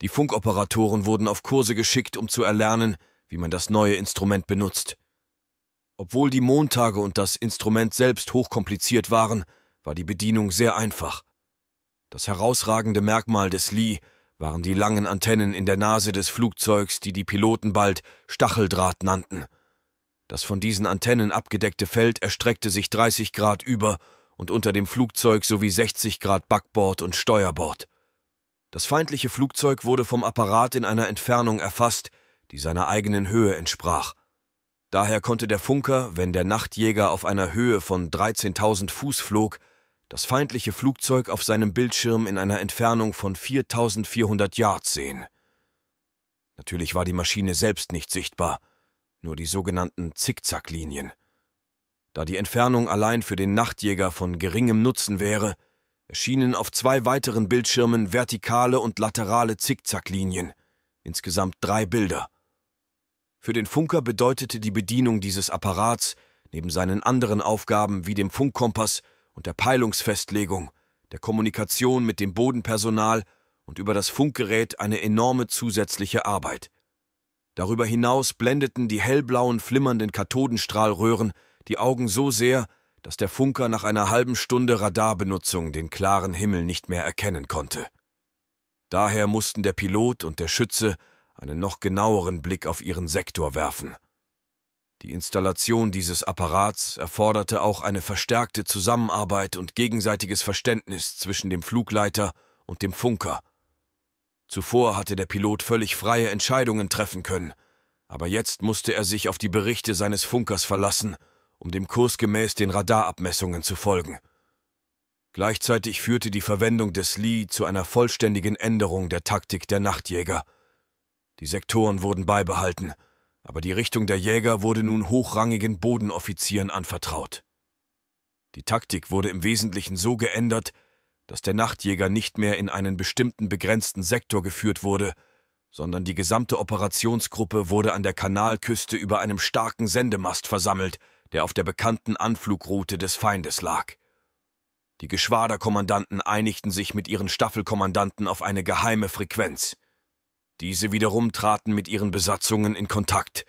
Die Funkoperatoren wurden auf Kurse geschickt, um zu erlernen, wie man das neue Instrument benutzt. Obwohl die Montage und das Instrument selbst hochkompliziert waren, war die Bedienung sehr einfach. Das herausragende Merkmal des Lee waren die langen Antennen in der Nase des Flugzeugs, die die Piloten bald Stacheldraht nannten. Das von diesen Antennen abgedeckte Feld erstreckte sich 30 Grad über und unter dem Flugzeug sowie 60 Grad Backbord und Steuerbord. Das feindliche Flugzeug wurde vom Apparat in einer Entfernung erfasst, die seiner eigenen Höhe entsprach. Daher konnte der Funker, wenn der Nachtjäger auf einer Höhe von 13.000 Fuß flog, das feindliche Flugzeug auf seinem Bildschirm in einer Entfernung von 4.400 Yards sehen. Natürlich war die Maschine selbst nicht sichtbar, nur die sogenannten Zickzacklinien. Da die Entfernung allein für den Nachtjäger von geringem Nutzen wäre, erschienen auf zwei weiteren Bildschirmen vertikale und laterale Zickzacklinien, insgesamt drei Bilder. Für den Funker bedeutete die Bedienung dieses Apparats, neben seinen anderen Aufgaben wie dem Funkkompass und der Peilungsfestlegung, der Kommunikation mit dem Bodenpersonal und über das Funkgerät eine enorme zusätzliche Arbeit. Darüber hinaus blendeten die hellblauen, flimmernden Kathodenstrahlröhren die Augen so sehr, dass der Funker nach einer halben Stunde Radarbenutzung den klaren Himmel nicht mehr erkennen konnte. Daher mussten der Pilot und der Schütze einen noch genaueren Blick auf ihren Sektor werfen. Die Installation dieses Apparats erforderte auch eine verstärkte Zusammenarbeit und gegenseitiges Verständnis zwischen dem Flugleiter und dem Funker. Zuvor hatte der Pilot völlig freie Entscheidungen treffen können, aber jetzt musste er sich auf die Berichte seines Funkers verlassen um dem Kurs gemäß den Radarabmessungen zu folgen. Gleichzeitig führte die Verwendung des Lee zu einer vollständigen Änderung der Taktik der Nachtjäger. Die Sektoren wurden beibehalten, aber die Richtung der Jäger wurde nun hochrangigen Bodenoffizieren anvertraut. Die Taktik wurde im Wesentlichen so geändert, dass der Nachtjäger nicht mehr in einen bestimmten begrenzten Sektor geführt wurde, sondern die gesamte Operationsgruppe wurde an der Kanalküste über einem starken Sendemast versammelt, der auf der bekannten Anflugroute des Feindes lag. Die Geschwaderkommandanten einigten sich mit ihren Staffelkommandanten auf eine geheime Frequenz. Diese wiederum traten mit ihren Besatzungen in Kontakt.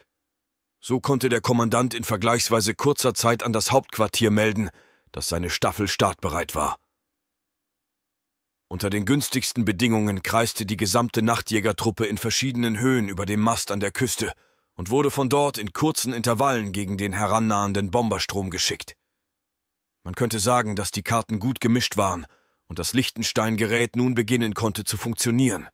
So konnte der Kommandant in vergleichsweise kurzer Zeit an das Hauptquartier melden, dass seine Staffel startbereit war. Unter den günstigsten Bedingungen kreiste die gesamte Nachtjägertruppe in verschiedenen Höhen über dem Mast an der Küste – und wurde von dort in kurzen Intervallen gegen den herannahenden Bomberstrom geschickt. Man könnte sagen, dass die Karten gut gemischt waren und das Lichtenstein-Gerät nun beginnen konnte zu funktionieren.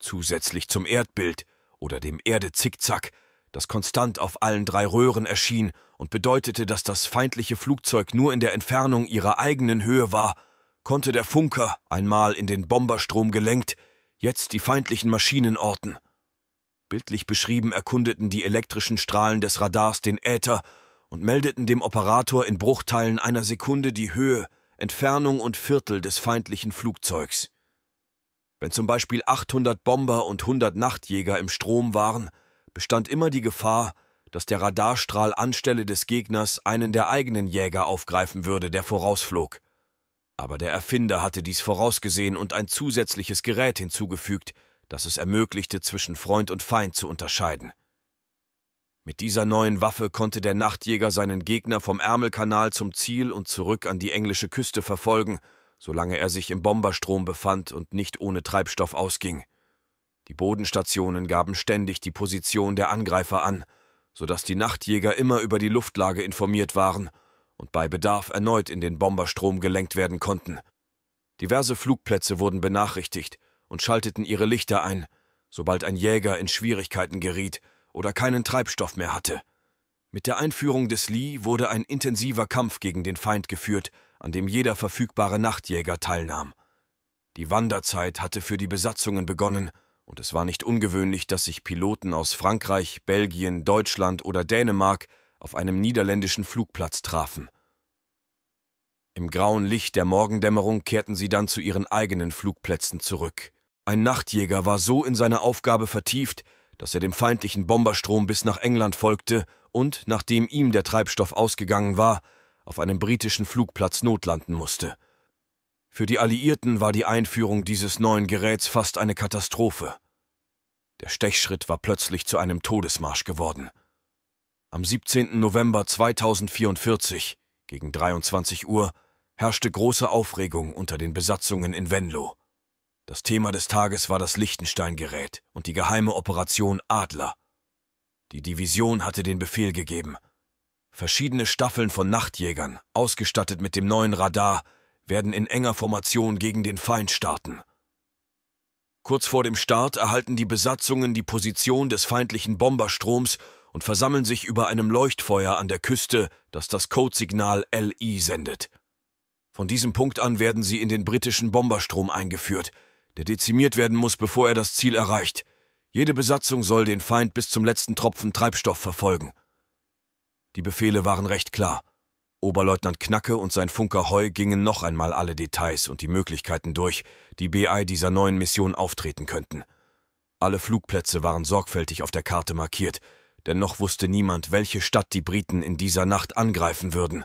Zusätzlich zum Erdbild oder dem Erde-Zickzack, das konstant auf allen drei Röhren erschien und bedeutete, dass das feindliche Flugzeug nur in der Entfernung ihrer eigenen Höhe war, konnte der Funker, einmal in den Bomberstrom gelenkt, jetzt die feindlichen Maschinen orten. Bildlich beschrieben erkundeten die elektrischen Strahlen des Radars den Äther und meldeten dem Operator in Bruchteilen einer Sekunde die Höhe, Entfernung und Viertel des feindlichen Flugzeugs. Wenn zum Beispiel 800 Bomber und 100 Nachtjäger im Strom waren, bestand immer die Gefahr, dass der Radarstrahl anstelle des Gegners einen der eigenen Jäger aufgreifen würde, der vorausflog. Aber der Erfinder hatte dies vorausgesehen und ein zusätzliches Gerät hinzugefügt, das es ermöglichte, zwischen Freund und Feind zu unterscheiden. Mit dieser neuen Waffe konnte der Nachtjäger seinen Gegner vom Ärmelkanal zum Ziel und zurück an die englische Küste verfolgen, solange er sich im Bomberstrom befand und nicht ohne Treibstoff ausging. Die Bodenstationen gaben ständig die Position der Angreifer an, sodass die Nachtjäger immer über die Luftlage informiert waren und bei Bedarf erneut in den Bomberstrom gelenkt werden konnten. Diverse Flugplätze wurden benachrichtigt, und schalteten ihre Lichter ein, sobald ein Jäger in Schwierigkeiten geriet oder keinen Treibstoff mehr hatte. Mit der Einführung des Lee wurde ein intensiver Kampf gegen den Feind geführt, an dem jeder verfügbare Nachtjäger teilnahm. Die Wanderzeit hatte für die Besatzungen begonnen, und es war nicht ungewöhnlich, dass sich Piloten aus Frankreich, Belgien, Deutschland oder Dänemark auf einem niederländischen Flugplatz trafen. Im grauen Licht der Morgendämmerung kehrten sie dann zu ihren eigenen Flugplätzen zurück. Ein Nachtjäger war so in seine Aufgabe vertieft, dass er dem feindlichen Bomberstrom bis nach England folgte und, nachdem ihm der Treibstoff ausgegangen war, auf einem britischen Flugplatz notlanden musste. Für die Alliierten war die Einführung dieses neuen Geräts fast eine Katastrophe. Der Stechschritt war plötzlich zu einem Todesmarsch geworden. Am 17. November 2044, gegen 23 Uhr, herrschte große Aufregung unter den Besatzungen in Venlo. Das Thema des Tages war das Lichtenstein-Gerät und die geheime Operation Adler. Die Division hatte den Befehl gegeben. Verschiedene Staffeln von Nachtjägern, ausgestattet mit dem neuen Radar, werden in enger Formation gegen den Feind starten. Kurz vor dem Start erhalten die Besatzungen die Position des feindlichen Bomberstroms und versammeln sich über einem Leuchtfeuer an der Küste, das das Codesignal LI sendet. Von diesem Punkt an werden sie in den britischen Bomberstrom eingeführt – der dezimiert werden muss, bevor er das Ziel erreicht. Jede Besatzung soll den Feind bis zum letzten Tropfen Treibstoff verfolgen. Die Befehle waren recht klar. Oberleutnant Knacke und sein Funker Heu gingen noch einmal alle Details und die Möglichkeiten durch, die BI dieser neuen Mission auftreten könnten. Alle Flugplätze waren sorgfältig auf der Karte markiert, denn noch wusste niemand, welche Stadt die Briten in dieser Nacht angreifen würden.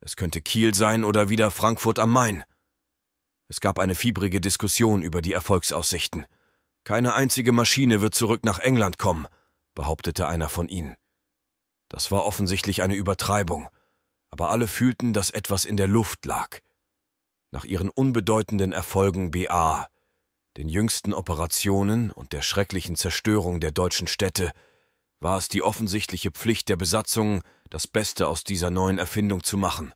Es könnte Kiel sein oder wieder Frankfurt am Main. Es gab eine fiebrige Diskussion über die Erfolgsaussichten. Keine einzige Maschine wird zurück nach England kommen, behauptete einer von ihnen. Das war offensichtlich eine Übertreibung, aber alle fühlten, dass etwas in der Luft lag. Nach ihren unbedeutenden Erfolgen BA, den jüngsten Operationen und der schrecklichen Zerstörung der deutschen Städte, war es die offensichtliche Pflicht der Besatzung, das Beste aus dieser neuen Erfindung zu machen.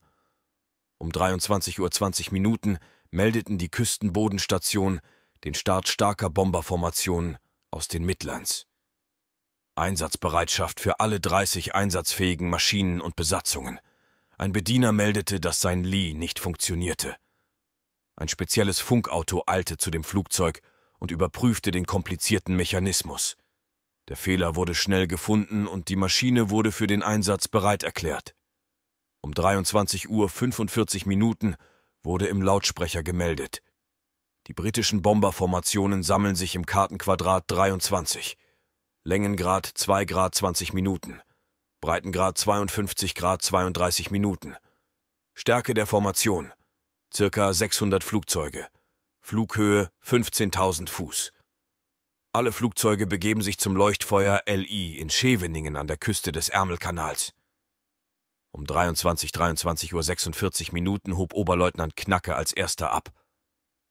Um 23.20 Uhr meldeten die Küstenbodenstation den Start starker Bomberformationen aus den Midlands. Einsatzbereitschaft für alle 30 einsatzfähigen Maschinen und Besatzungen. Ein Bediener meldete, dass sein Lee nicht funktionierte. Ein spezielles Funkauto eilte zu dem Flugzeug und überprüfte den komplizierten Mechanismus. Der Fehler wurde schnell gefunden und die Maschine wurde für den Einsatz bereit erklärt. Um 23.45 Uhr 45 Minuten wurde im Lautsprecher gemeldet. Die britischen Bomberformationen sammeln sich im Kartenquadrat 23. Längengrad 2 Grad 20 Minuten. Breitengrad 52 Grad 32 Minuten. Stärke der Formation. Circa 600 Flugzeuge. Flughöhe 15.000 Fuß. Alle Flugzeuge begeben sich zum Leuchtfeuer LI in Scheveningen an der Küste des Ärmelkanals. Um 23, 23 Uhr 46 Minuten hob Oberleutnant Knacke als erster ab.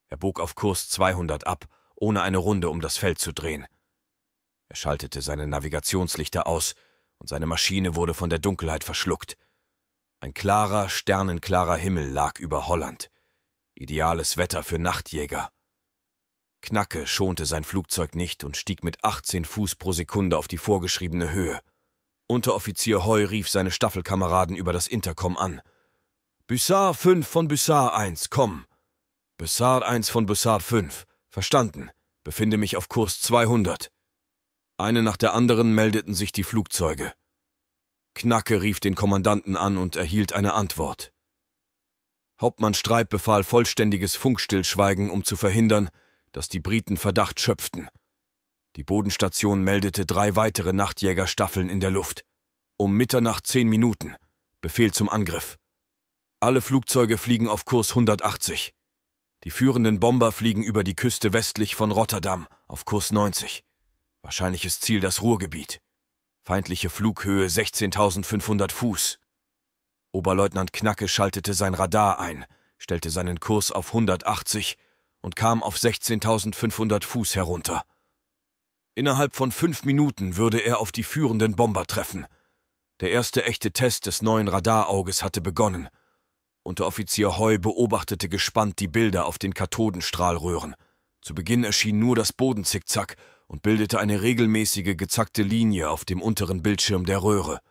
Er bog auf Kurs 200 ab, ohne eine Runde um das Feld zu drehen. Er schaltete seine Navigationslichter aus und seine Maschine wurde von der Dunkelheit verschluckt. Ein klarer, sternenklarer Himmel lag über Holland. Ideales Wetter für Nachtjäger. Knacke schonte sein Flugzeug nicht und stieg mit 18 Fuß pro Sekunde auf die vorgeschriebene Höhe. Unteroffizier Hoy rief seine Staffelkameraden über das Intercom an. Bussard 5 von Bussard 1, komm. Bussard 1 von Bussard 5. Verstanden. Befinde mich auf Kurs 200. Eine nach der anderen meldeten sich die Flugzeuge. Knacke rief den Kommandanten an und erhielt eine Antwort. Hauptmann Streib befahl vollständiges Funkstillschweigen, um zu verhindern, dass die Briten Verdacht schöpften. Die Bodenstation meldete drei weitere Nachtjägerstaffeln in der Luft. Um Mitternacht zehn Minuten. Befehl zum Angriff. Alle Flugzeuge fliegen auf Kurs 180. Die führenden Bomber fliegen über die Küste westlich von Rotterdam auf Kurs 90. Wahrscheinliches Ziel das Ruhrgebiet. Feindliche Flughöhe 16.500 Fuß. Oberleutnant Knacke schaltete sein Radar ein, stellte seinen Kurs auf 180 und kam auf 16.500 Fuß herunter. Innerhalb von fünf Minuten würde er auf die führenden Bomber treffen. Der erste echte Test des neuen Radarauges hatte begonnen. Unteroffizier Hoy beobachtete gespannt die Bilder auf den Kathodenstrahlröhren. Zu Beginn erschien nur das Bodenzickzack und bildete eine regelmäßige gezackte Linie auf dem unteren Bildschirm der Röhre.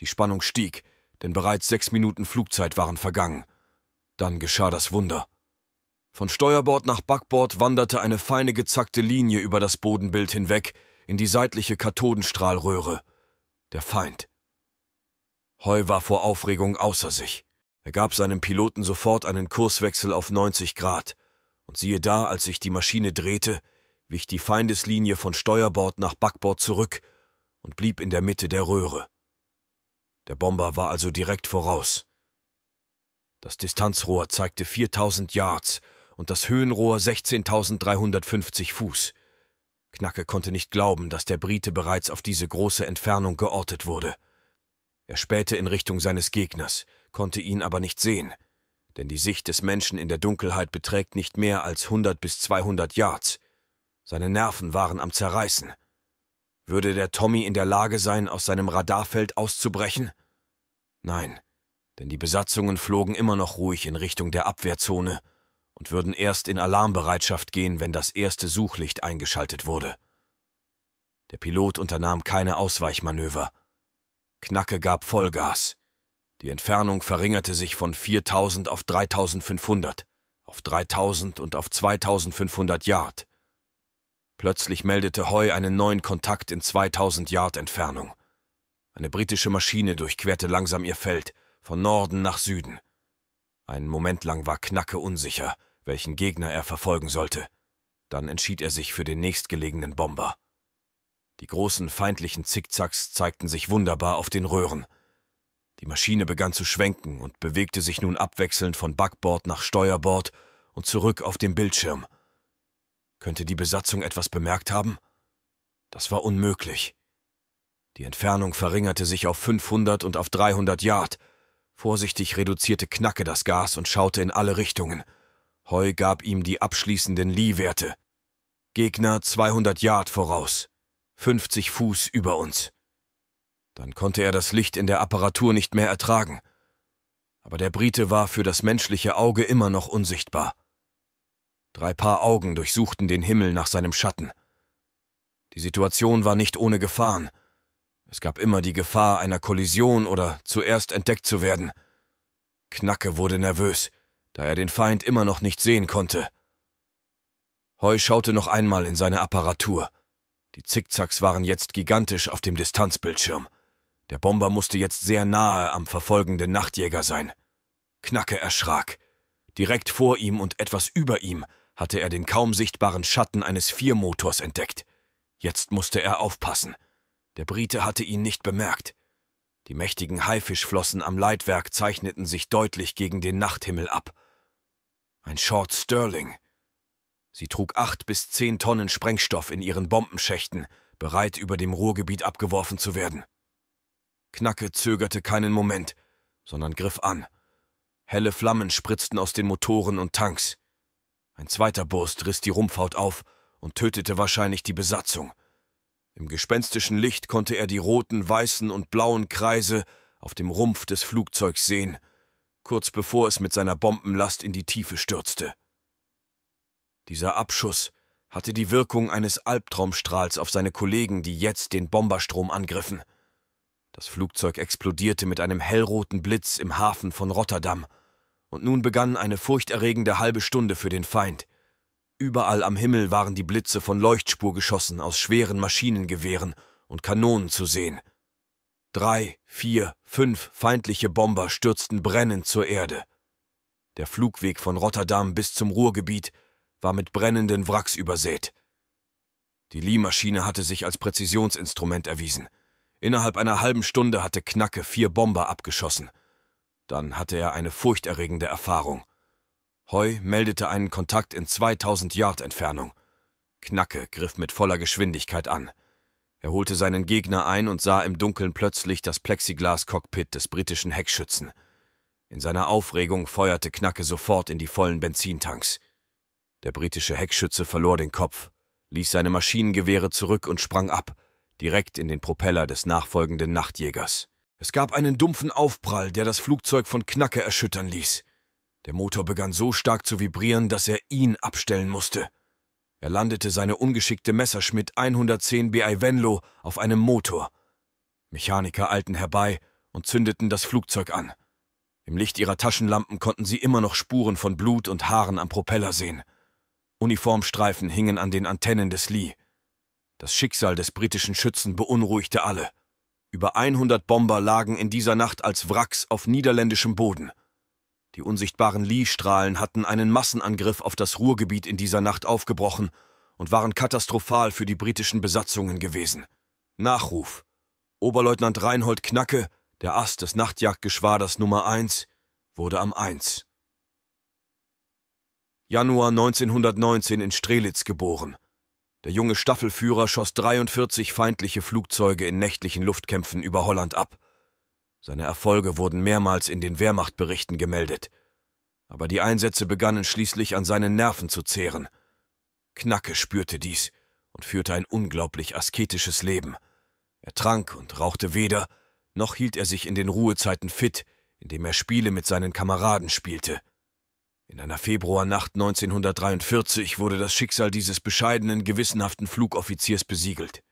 Die Spannung stieg, denn bereits sechs Minuten Flugzeit waren vergangen. Dann geschah das Wunder. Von Steuerbord nach Backbord wanderte eine feine gezackte Linie über das Bodenbild hinweg in die seitliche Kathodenstrahlröhre. Der Feind. Heu war vor Aufregung außer sich. Er gab seinem Piloten sofort einen Kurswechsel auf 90 Grad. Und siehe da, als sich die Maschine drehte, wich die Feindeslinie von Steuerbord nach Backbord zurück und blieb in der Mitte der Röhre. Der Bomber war also direkt voraus. Das Distanzrohr zeigte 4000 Yards und das Höhenrohr 16.350 Fuß. Knacke konnte nicht glauben, dass der Brite bereits auf diese große Entfernung geortet wurde. Er spähte in Richtung seines Gegners, konnte ihn aber nicht sehen, denn die Sicht des Menschen in der Dunkelheit beträgt nicht mehr als 100 bis 200 Yards. Seine Nerven waren am Zerreißen. Würde der Tommy in der Lage sein, aus seinem Radarfeld auszubrechen? Nein, denn die Besatzungen flogen immer noch ruhig in Richtung der Abwehrzone und würden erst in Alarmbereitschaft gehen, wenn das erste Suchlicht eingeschaltet wurde. Der Pilot unternahm keine Ausweichmanöver. Knacke gab Vollgas. Die Entfernung verringerte sich von 4000 auf 3500, auf 3000 und auf 2500 Yard. Plötzlich meldete Hoy einen neuen Kontakt in 2000 Yard Entfernung. Eine britische Maschine durchquerte langsam ihr Feld, von Norden nach Süden. Einen Moment lang war Knacke unsicher welchen Gegner er verfolgen sollte. Dann entschied er sich für den nächstgelegenen Bomber. Die großen feindlichen Zickzacks zeigten sich wunderbar auf den Röhren. Die Maschine begann zu schwenken und bewegte sich nun abwechselnd von Backbord nach Steuerbord und zurück auf dem Bildschirm. Könnte die Besatzung etwas bemerkt haben? Das war unmöglich. Die Entfernung verringerte sich auf 500 und auf 300 Yard. Vorsichtig reduzierte Knacke das Gas und schaute in alle Richtungen – Heu gab ihm die abschließenden Lee-Werte. Gegner 200 Yard voraus, 50 Fuß über uns. Dann konnte er das Licht in der Apparatur nicht mehr ertragen. Aber der Brite war für das menschliche Auge immer noch unsichtbar. Drei Paar Augen durchsuchten den Himmel nach seinem Schatten. Die Situation war nicht ohne Gefahren. Es gab immer die Gefahr einer Kollision oder zuerst entdeckt zu werden. Knacke wurde nervös da er den Feind immer noch nicht sehen konnte. Heu schaute noch einmal in seine Apparatur. Die Zickzacks waren jetzt gigantisch auf dem Distanzbildschirm. Der Bomber musste jetzt sehr nahe am verfolgenden Nachtjäger sein. Knacke erschrak. Direkt vor ihm und etwas über ihm hatte er den kaum sichtbaren Schatten eines Viermotors entdeckt. Jetzt musste er aufpassen. Der Brite hatte ihn nicht bemerkt. Die mächtigen Haifischflossen am Leitwerk zeichneten sich deutlich gegen den Nachthimmel ab. Ein Short Sterling. Sie trug acht bis zehn Tonnen Sprengstoff in ihren Bombenschächten, bereit über dem Ruhrgebiet abgeworfen zu werden. Knacke zögerte keinen Moment, sondern griff an. Helle Flammen spritzten aus den Motoren und Tanks. Ein zweiter Burst riss die Rumpfhaut auf und tötete wahrscheinlich die Besatzung. Im gespenstischen Licht konnte er die roten, weißen und blauen Kreise auf dem Rumpf des Flugzeugs sehen – kurz bevor es mit seiner Bombenlast in die Tiefe stürzte. Dieser Abschuss hatte die Wirkung eines Albtraumstrahls auf seine Kollegen, die jetzt den Bomberstrom angriffen. Das Flugzeug explodierte mit einem hellroten Blitz im Hafen von Rotterdam, und nun begann eine furchterregende halbe Stunde für den Feind. Überall am Himmel waren die Blitze von Leuchtspurgeschossen aus schweren Maschinengewehren und Kanonen zu sehen. Drei, vier, fünf feindliche Bomber stürzten brennend zur Erde. Der Flugweg von Rotterdam bis zum Ruhrgebiet war mit brennenden Wracks übersät. Die Lee-Maschine hatte sich als Präzisionsinstrument erwiesen. Innerhalb einer halben Stunde hatte Knacke vier Bomber abgeschossen. Dann hatte er eine furchterregende Erfahrung. Heu meldete einen Kontakt in 2000 Yard Entfernung. Knacke griff mit voller Geschwindigkeit an. Er holte seinen Gegner ein und sah im Dunkeln plötzlich das Plexiglas-Cockpit des britischen Heckschützen. In seiner Aufregung feuerte Knacke sofort in die vollen Benzintanks. Der britische Heckschütze verlor den Kopf, ließ seine Maschinengewehre zurück und sprang ab, direkt in den Propeller des nachfolgenden Nachtjägers. Es gab einen dumpfen Aufprall, der das Flugzeug von Knacke erschüttern ließ. Der Motor begann so stark zu vibrieren, dass er ihn abstellen musste. Er landete seine ungeschickte Messerschmitt 110 BI Venlo auf einem Motor. Mechaniker eilten herbei und zündeten das Flugzeug an. Im Licht ihrer Taschenlampen konnten sie immer noch Spuren von Blut und Haaren am Propeller sehen. Uniformstreifen hingen an den Antennen des Lee. Das Schicksal des britischen Schützen beunruhigte alle. Über 100 Bomber lagen in dieser Nacht als Wracks auf niederländischem Boden. Die unsichtbaren Lee-Strahlen hatten einen Massenangriff auf das Ruhrgebiet in dieser Nacht aufgebrochen und waren katastrophal für die britischen Besatzungen gewesen. Nachruf. Oberleutnant Reinhold Knacke, der Ast des Nachtjagdgeschwaders Nummer 1, wurde am 1. Januar 1919 in Strelitz geboren. Der junge Staffelführer schoss 43 feindliche Flugzeuge in nächtlichen Luftkämpfen über Holland ab. Seine Erfolge wurden mehrmals in den Wehrmachtberichten gemeldet. Aber die Einsätze begannen schließlich an seinen Nerven zu zehren. Knacke spürte dies und führte ein unglaublich asketisches Leben. Er trank und rauchte weder, noch hielt er sich in den Ruhezeiten fit, indem er Spiele mit seinen Kameraden spielte. In einer Februarnacht 1943 wurde das Schicksal dieses bescheidenen, gewissenhaften Flugoffiziers besiegelt.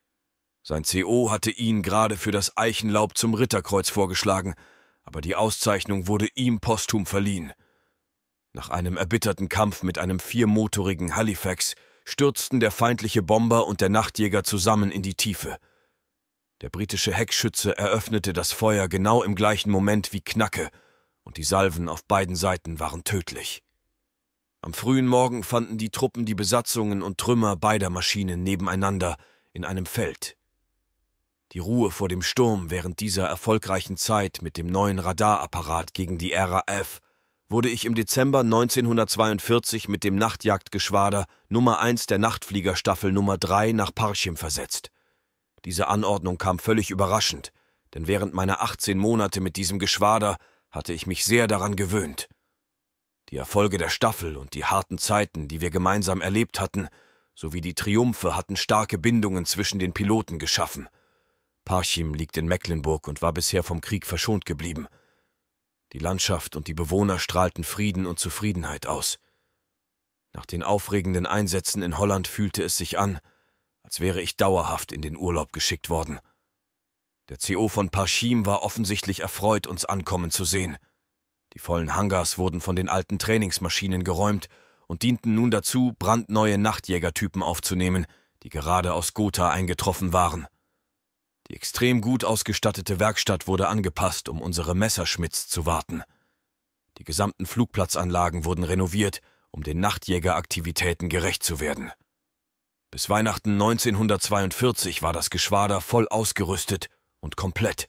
Sein CO hatte ihn gerade für das Eichenlaub zum Ritterkreuz vorgeschlagen, aber die Auszeichnung wurde ihm posthum verliehen. Nach einem erbitterten Kampf mit einem viermotorigen Halifax stürzten der feindliche Bomber und der Nachtjäger zusammen in die Tiefe. Der britische Heckschütze eröffnete das Feuer genau im gleichen Moment wie Knacke, und die Salven auf beiden Seiten waren tödlich. Am frühen Morgen fanden die Truppen die Besatzungen und Trümmer beider Maschinen nebeneinander in einem Feld die Ruhe vor dem Sturm während dieser erfolgreichen Zeit mit dem neuen Radarapparat gegen die RAF wurde ich im Dezember 1942 mit dem Nachtjagdgeschwader Nummer 1 der Nachtfliegerstaffel Nummer 3 nach Parchim versetzt. Diese Anordnung kam völlig überraschend, denn während meiner 18 Monate mit diesem Geschwader hatte ich mich sehr daran gewöhnt. Die Erfolge der Staffel und die harten Zeiten, die wir gemeinsam erlebt hatten, sowie die Triumphe hatten starke Bindungen zwischen den Piloten geschaffen. Parchim liegt in Mecklenburg und war bisher vom Krieg verschont geblieben. Die Landschaft und die Bewohner strahlten Frieden und Zufriedenheit aus. Nach den aufregenden Einsätzen in Holland fühlte es sich an, als wäre ich dauerhaft in den Urlaub geschickt worden. Der CO von Parchim war offensichtlich erfreut, uns ankommen zu sehen. Die vollen Hangars wurden von den alten Trainingsmaschinen geräumt und dienten nun dazu, brandneue Nachtjägertypen aufzunehmen, die gerade aus Gotha eingetroffen waren. Die extrem gut ausgestattete Werkstatt wurde angepasst, um unsere Messerschmitz zu warten. Die gesamten Flugplatzanlagen wurden renoviert, um den Nachtjägeraktivitäten gerecht zu werden. Bis Weihnachten 1942 war das Geschwader voll ausgerüstet und komplett.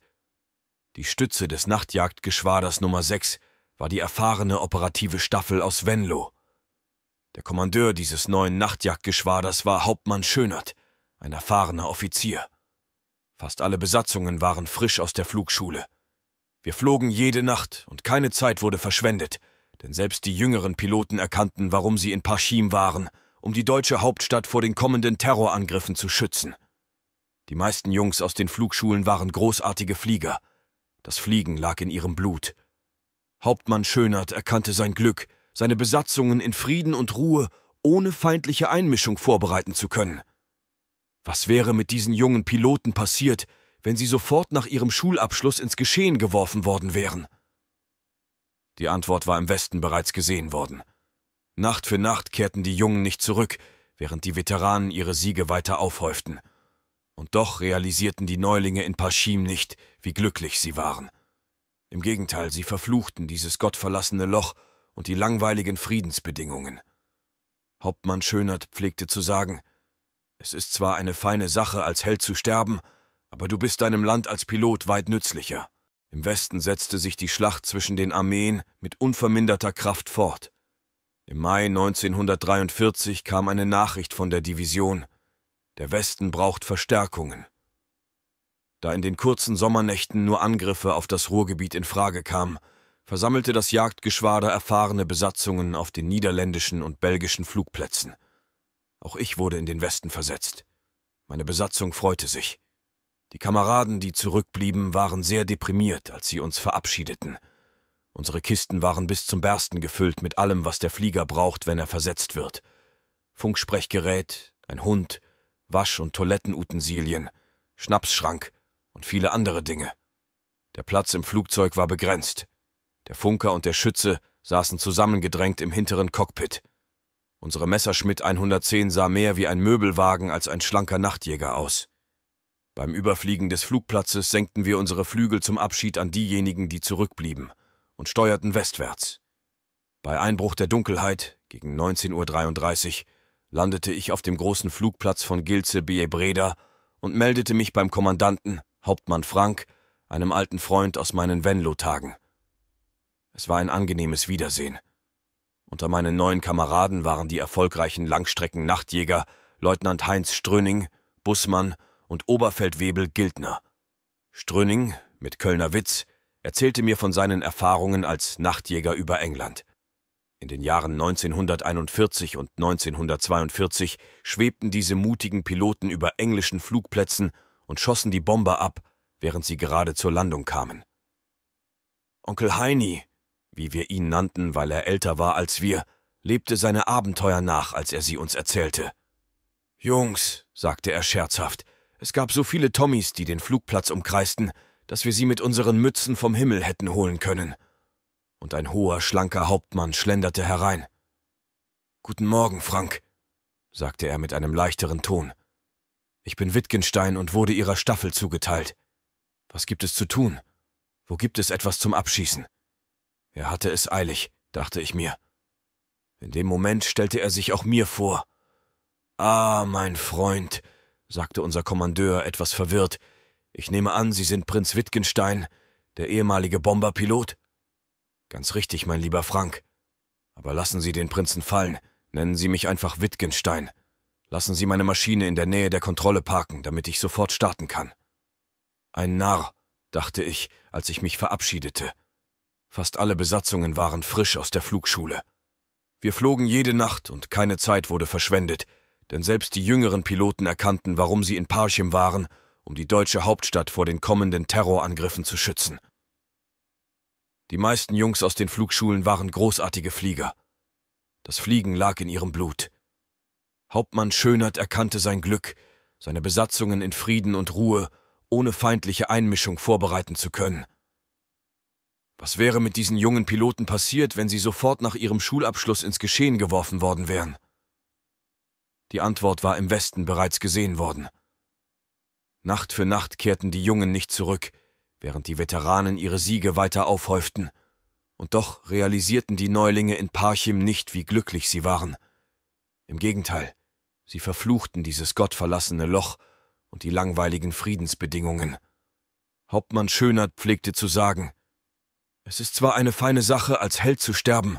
Die Stütze des Nachtjagdgeschwaders Nummer 6 war die erfahrene operative Staffel aus Venlo. Der Kommandeur dieses neuen Nachtjagdgeschwaders war Hauptmann Schönert, ein erfahrener Offizier. Fast alle Besatzungen waren frisch aus der Flugschule. Wir flogen jede Nacht und keine Zeit wurde verschwendet, denn selbst die jüngeren Piloten erkannten, warum sie in Paschim waren, um die deutsche Hauptstadt vor den kommenden Terrorangriffen zu schützen. Die meisten Jungs aus den Flugschulen waren großartige Flieger. Das Fliegen lag in ihrem Blut. Hauptmann Schönert erkannte sein Glück, seine Besatzungen in Frieden und Ruhe ohne feindliche Einmischung vorbereiten zu können. Was wäre mit diesen jungen Piloten passiert, wenn sie sofort nach ihrem Schulabschluss ins Geschehen geworfen worden wären? Die Antwort war im Westen bereits gesehen worden. Nacht für Nacht kehrten die Jungen nicht zurück, während die Veteranen ihre Siege weiter aufhäuften. Und doch realisierten die Neulinge in Paschim nicht, wie glücklich sie waren. Im Gegenteil, sie verfluchten dieses gottverlassene Loch und die langweiligen Friedensbedingungen. Hauptmann Schönert pflegte zu sagen, es ist zwar eine feine Sache, als Held zu sterben, aber du bist deinem Land als Pilot weit nützlicher. Im Westen setzte sich die Schlacht zwischen den Armeen mit unverminderter Kraft fort. Im Mai 1943 kam eine Nachricht von der Division. Der Westen braucht Verstärkungen. Da in den kurzen Sommernächten nur Angriffe auf das Ruhrgebiet in Frage kamen, versammelte das Jagdgeschwader erfahrene Besatzungen auf den niederländischen und belgischen Flugplätzen. Auch ich wurde in den Westen versetzt. Meine Besatzung freute sich. Die Kameraden, die zurückblieben, waren sehr deprimiert, als sie uns verabschiedeten. Unsere Kisten waren bis zum Bersten gefüllt mit allem, was der Flieger braucht, wenn er versetzt wird. Funksprechgerät, ein Hund, Wasch- und Toilettenutensilien, Schnapsschrank und viele andere Dinge. Der Platz im Flugzeug war begrenzt. Der Funker und der Schütze saßen zusammengedrängt im hinteren Cockpit. Unsere Messerschmitt 110 sah mehr wie ein Möbelwagen als ein schlanker Nachtjäger aus. Beim Überfliegen des Flugplatzes senkten wir unsere Flügel zum Abschied an diejenigen, die zurückblieben, und steuerten westwärts. Bei Einbruch der Dunkelheit, gegen 19.33 Uhr, landete ich auf dem großen Flugplatz von Gilze Biebreda und meldete mich beim Kommandanten, Hauptmann Frank, einem alten Freund aus meinen Venlo-Tagen. Es war ein angenehmes Wiedersehen. Unter meinen neuen Kameraden waren die erfolgreichen Langstrecken-Nachtjäger Leutnant Heinz Ströning, Bussmann und Oberfeldwebel Gildner. Ströning, mit Kölner Witz, erzählte mir von seinen Erfahrungen als Nachtjäger über England. In den Jahren 1941 und 1942 schwebten diese mutigen Piloten über englischen Flugplätzen und schossen die Bomber ab, während sie gerade zur Landung kamen. Onkel Heini, wie wir ihn nannten, weil er älter war als wir, lebte seine Abenteuer nach, als er sie uns erzählte. Jungs, sagte er scherzhaft, es gab so viele Tommys, die den Flugplatz umkreisten, dass wir sie mit unseren Mützen vom Himmel hätten holen können. Und ein hoher, schlanker Hauptmann schlenderte herein. Guten Morgen, Frank, sagte er mit einem leichteren Ton. Ich bin Wittgenstein und wurde Ihrer Staffel zugeteilt. Was gibt es zu tun? Wo gibt es etwas zum Abschießen? Er hatte es eilig, dachte ich mir. In dem Moment stellte er sich auch mir vor. Ah, mein Freund, sagte unser Kommandeur etwas verwirrt. Ich nehme an, Sie sind Prinz Wittgenstein, der ehemalige Bomberpilot? Ganz richtig, mein lieber Frank. Aber lassen Sie den Prinzen fallen. Nennen Sie mich einfach Wittgenstein. Lassen Sie meine Maschine in der Nähe der Kontrolle parken, damit ich sofort starten kann. Ein Narr, dachte ich, als ich mich verabschiedete. Fast alle Besatzungen waren frisch aus der Flugschule. Wir flogen jede Nacht und keine Zeit wurde verschwendet, denn selbst die jüngeren Piloten erkannten, warum sie in Parchim waren, um die deutsche Hauptstadt vor den kommenden Terrorangriffen zu schützen. Die meisten Jungs aus den Flugschulen waren großartige Flieger. Das Fliegen lag in ihrem Blut. Hauptmann Schönert erkannte sein Glück, seine Besatzungen in Frieden und Ruhe, ohne feindliche Einmischung vorbereiten zu können. Was wäre mit diesen jungen Piloten passiert, wenn sie sofort nach ihrem Schulabschluss ins Geschehen geworfen worden wären? Die Antwort war im Westen bereits gesehen worden. Nacht für Nacht kehrten die Jungen nicht zurück, während die Veteranen ihre Siege weiter aufhäuften. Und doch realisierten die Neulinge in Parchim nicht, wie glücklich sie waren. Im Gegenteil, sie verfluchten dieses gottverlassene Loch und die langweiligen Friedensbedingungen. Hauptmann Schönert pflegte zu sagen, es ist zwar eine feine Sache, als Held zu sterben,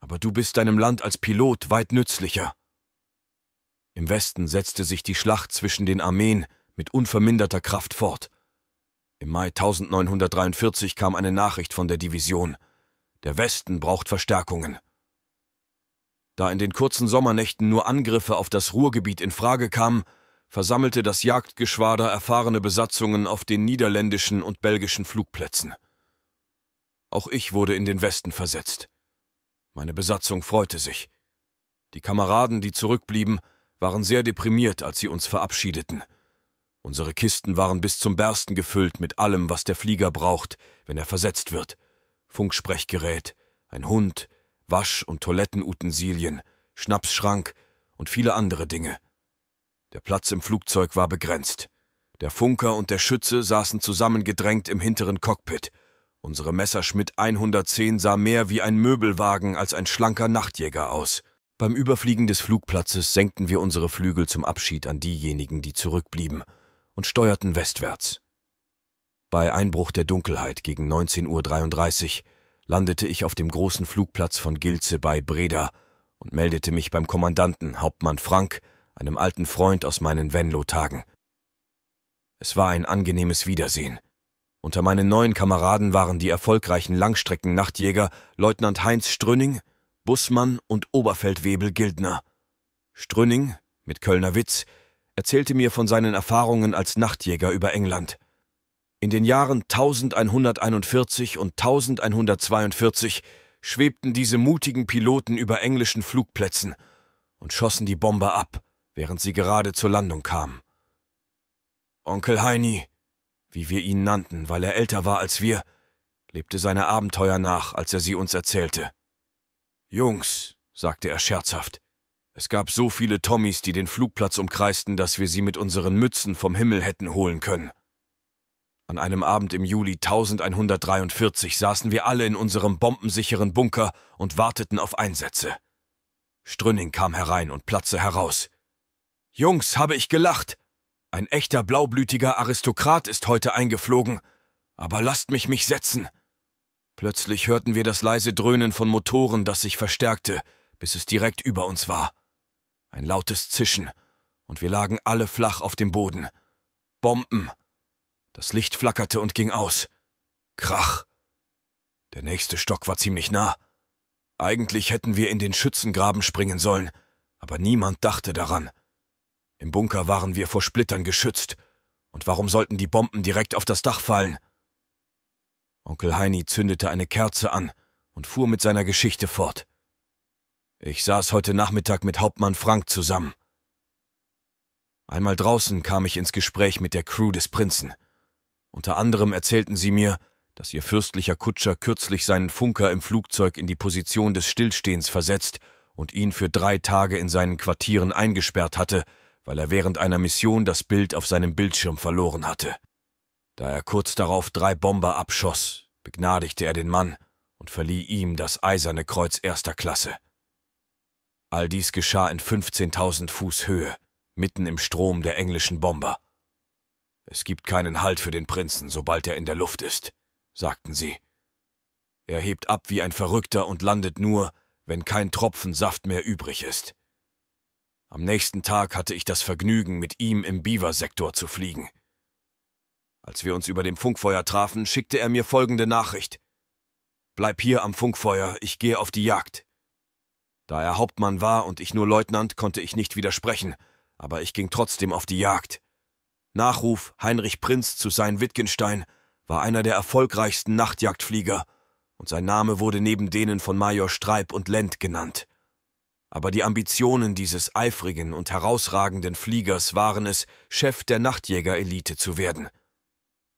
aber du bist deinem Land als Pilot weit nützlicher. Im Westen setzte sich die Schlacht zwischen den Armeen mit unverminderter Kraft fort. Im Mai 1943 kam eine Nachricht von der Division. Der Westen braucht Verstärkungen. Da in den kurzen Sommernächten nur Angriffe auf das Ruhrgebiet in Frage kamen, versammelte das Jagdgeschwader erfahrene Besatzungen auf den niederländischen und belgischen Flugplätzen. Auch ich wurde in den Westen versetzt. Meine Besatzung freute sich. Die Kameraden, die zurückblieben, waren sehr deprimiert, als sie uns verabschiedeten. Unsere Kisten waren bis zum Bersten gefüllt mit allem, was der Flieger braucht, wenn er versetzt wird. Funksprechgerät, ein Hund, Wasch- und Toilettenutensilien, Schnapsschrank und viele andere Dinge. Der Platz im Flugzeug war begrenzt. Der Funker und der Schütze saßen zusammengedrängt im hinteren Cockpit. Unsere Messerschmitt 110 sah mehr wie ein Möbelwagen als ein schlanker Nachtjäger aus. Beim Überfliegen des Flugplatzes senkten wir unsere Flügel zum Abschied an diejenigen, die zurückblieben, und steuerten westwärts. Bei Einbruch der Dunkelheit gegen 19.33 Uhr landete ich auf dem großen Flugplatz von Gilze bei Breda und meldete mich beim Kommandanten, Hauptmann Frank, einem alten Freund aus meinen Venlo-Tagen. Es war ein angenehmes Wiedersehen. Unter meinen neuen Kameraden waren die erfolgreichen Langstrecken-Nachtjäger Leutnant Heinz Ströning, Bussmann und Oberfeldwebel Gildner. Ströning, mit Kölner Witz, erzählte mir von seinen Erfahrungen als Nachtjäger über England. In den Jahren 1141 und 1142 schwebten diese mutigen Piloten über englischen Flugplätzen und schossen die Bombe ab, während sie gerade zur Landung kamen. Onkel Heini, wie wir ihn nannten, weil er älter war als wir, lebte seine Abenteuer nach, als er sie uns erzählte. Jungs, sagte er scherzhaft, es gab so viele Tommys, die den Flugplatz umkreisten, dass wir sie mit unseren Mützen vom Himmel hätten holen können. An einem Abend im Juli 1143 saßen wir alle in unserem bombensicheren Bunker und warteten auf Einsätze. Strünning kam herein und Platze heraus. Jungs, habe ich gelacht. Ein echter blaublütiger Aristokrat ist heute eingeflogen. Aber lasst mich mich setzen. Plötzlich hörten wir das leise Dröhnen von Motoren, das sich verstärkte, bis es direkt über uns war. Ein lautes Zischen, und wir lagen alle flach auf dem Boden. Bomben. Das Licht flackerte und ging aus. Krach. Der nächste Stock war ziemlich nah. Eigentlich hätten wir in den Schützengraben springen sollen, aber niemand dachte daran. Im Bunker waren wir vor Splittern geschützt. Und warum sollten die Bomben direkt auf das Dach fallen? Onkel Heini zündete eine Kerze an und fuhr mit seiner Geschichte fort. Ich saß heute Nachmittag mit Hauptmann Frank zusammen. Einmal draußen kam ich ins Gespräch mit der Crew des Prinzen. Unter anderem erzählten sie mir, dass ihr fürstlicher Kutscher kürzlich seinen Funker im Flugzeug in die Position des Stillstehens versetzt und ihn für drei Tage in seinen Quartieren eingesperrt hatte, weil er während einer Mission das Bild auf seinem Bildschirm verloren hatte. Da er kurz darauf drei Bomber abschoss, begnadigte er den Mann und verlieh ihm das Eiserne Kreuz erster Klasse. All dies geschah in 15.000 Fuß Höhe, mitten im Strom der englischen Bomber. Es gibt keinen Halt für den Prinzen, sobald er in der Luft ist, sagten sie. Er hebt ab wie ein Verrückter und landet nur, wenn kein Tropfen Saft mehr übrig ist. Am nächsten Tag hatte ich das Vergnügen, mit ihm im Beaver-Sektor zu fliegen. Als wir uns über dem Funkfeuer trafen, schickte er mir folgende Nachricht. Bleib hier am Funkfeuer, ich gehe auf die Jagd. Da er Hauptmann war und ich nur Leutnant, konnte ich nicht widersprechen, aber ich ging trotzdem auf die Jagd. Nachruf Heinrich Prinz zu sein Wittgenstein war einer der erfolgreichsten Nachtjagdflieger, und sein Name wurde neben denen von Major Streib und Lent genannt. Aber die Ambitionen dieses eifrigen und herausragenden Fliegers waren es, Chef der Nachtjägerelite zu werden.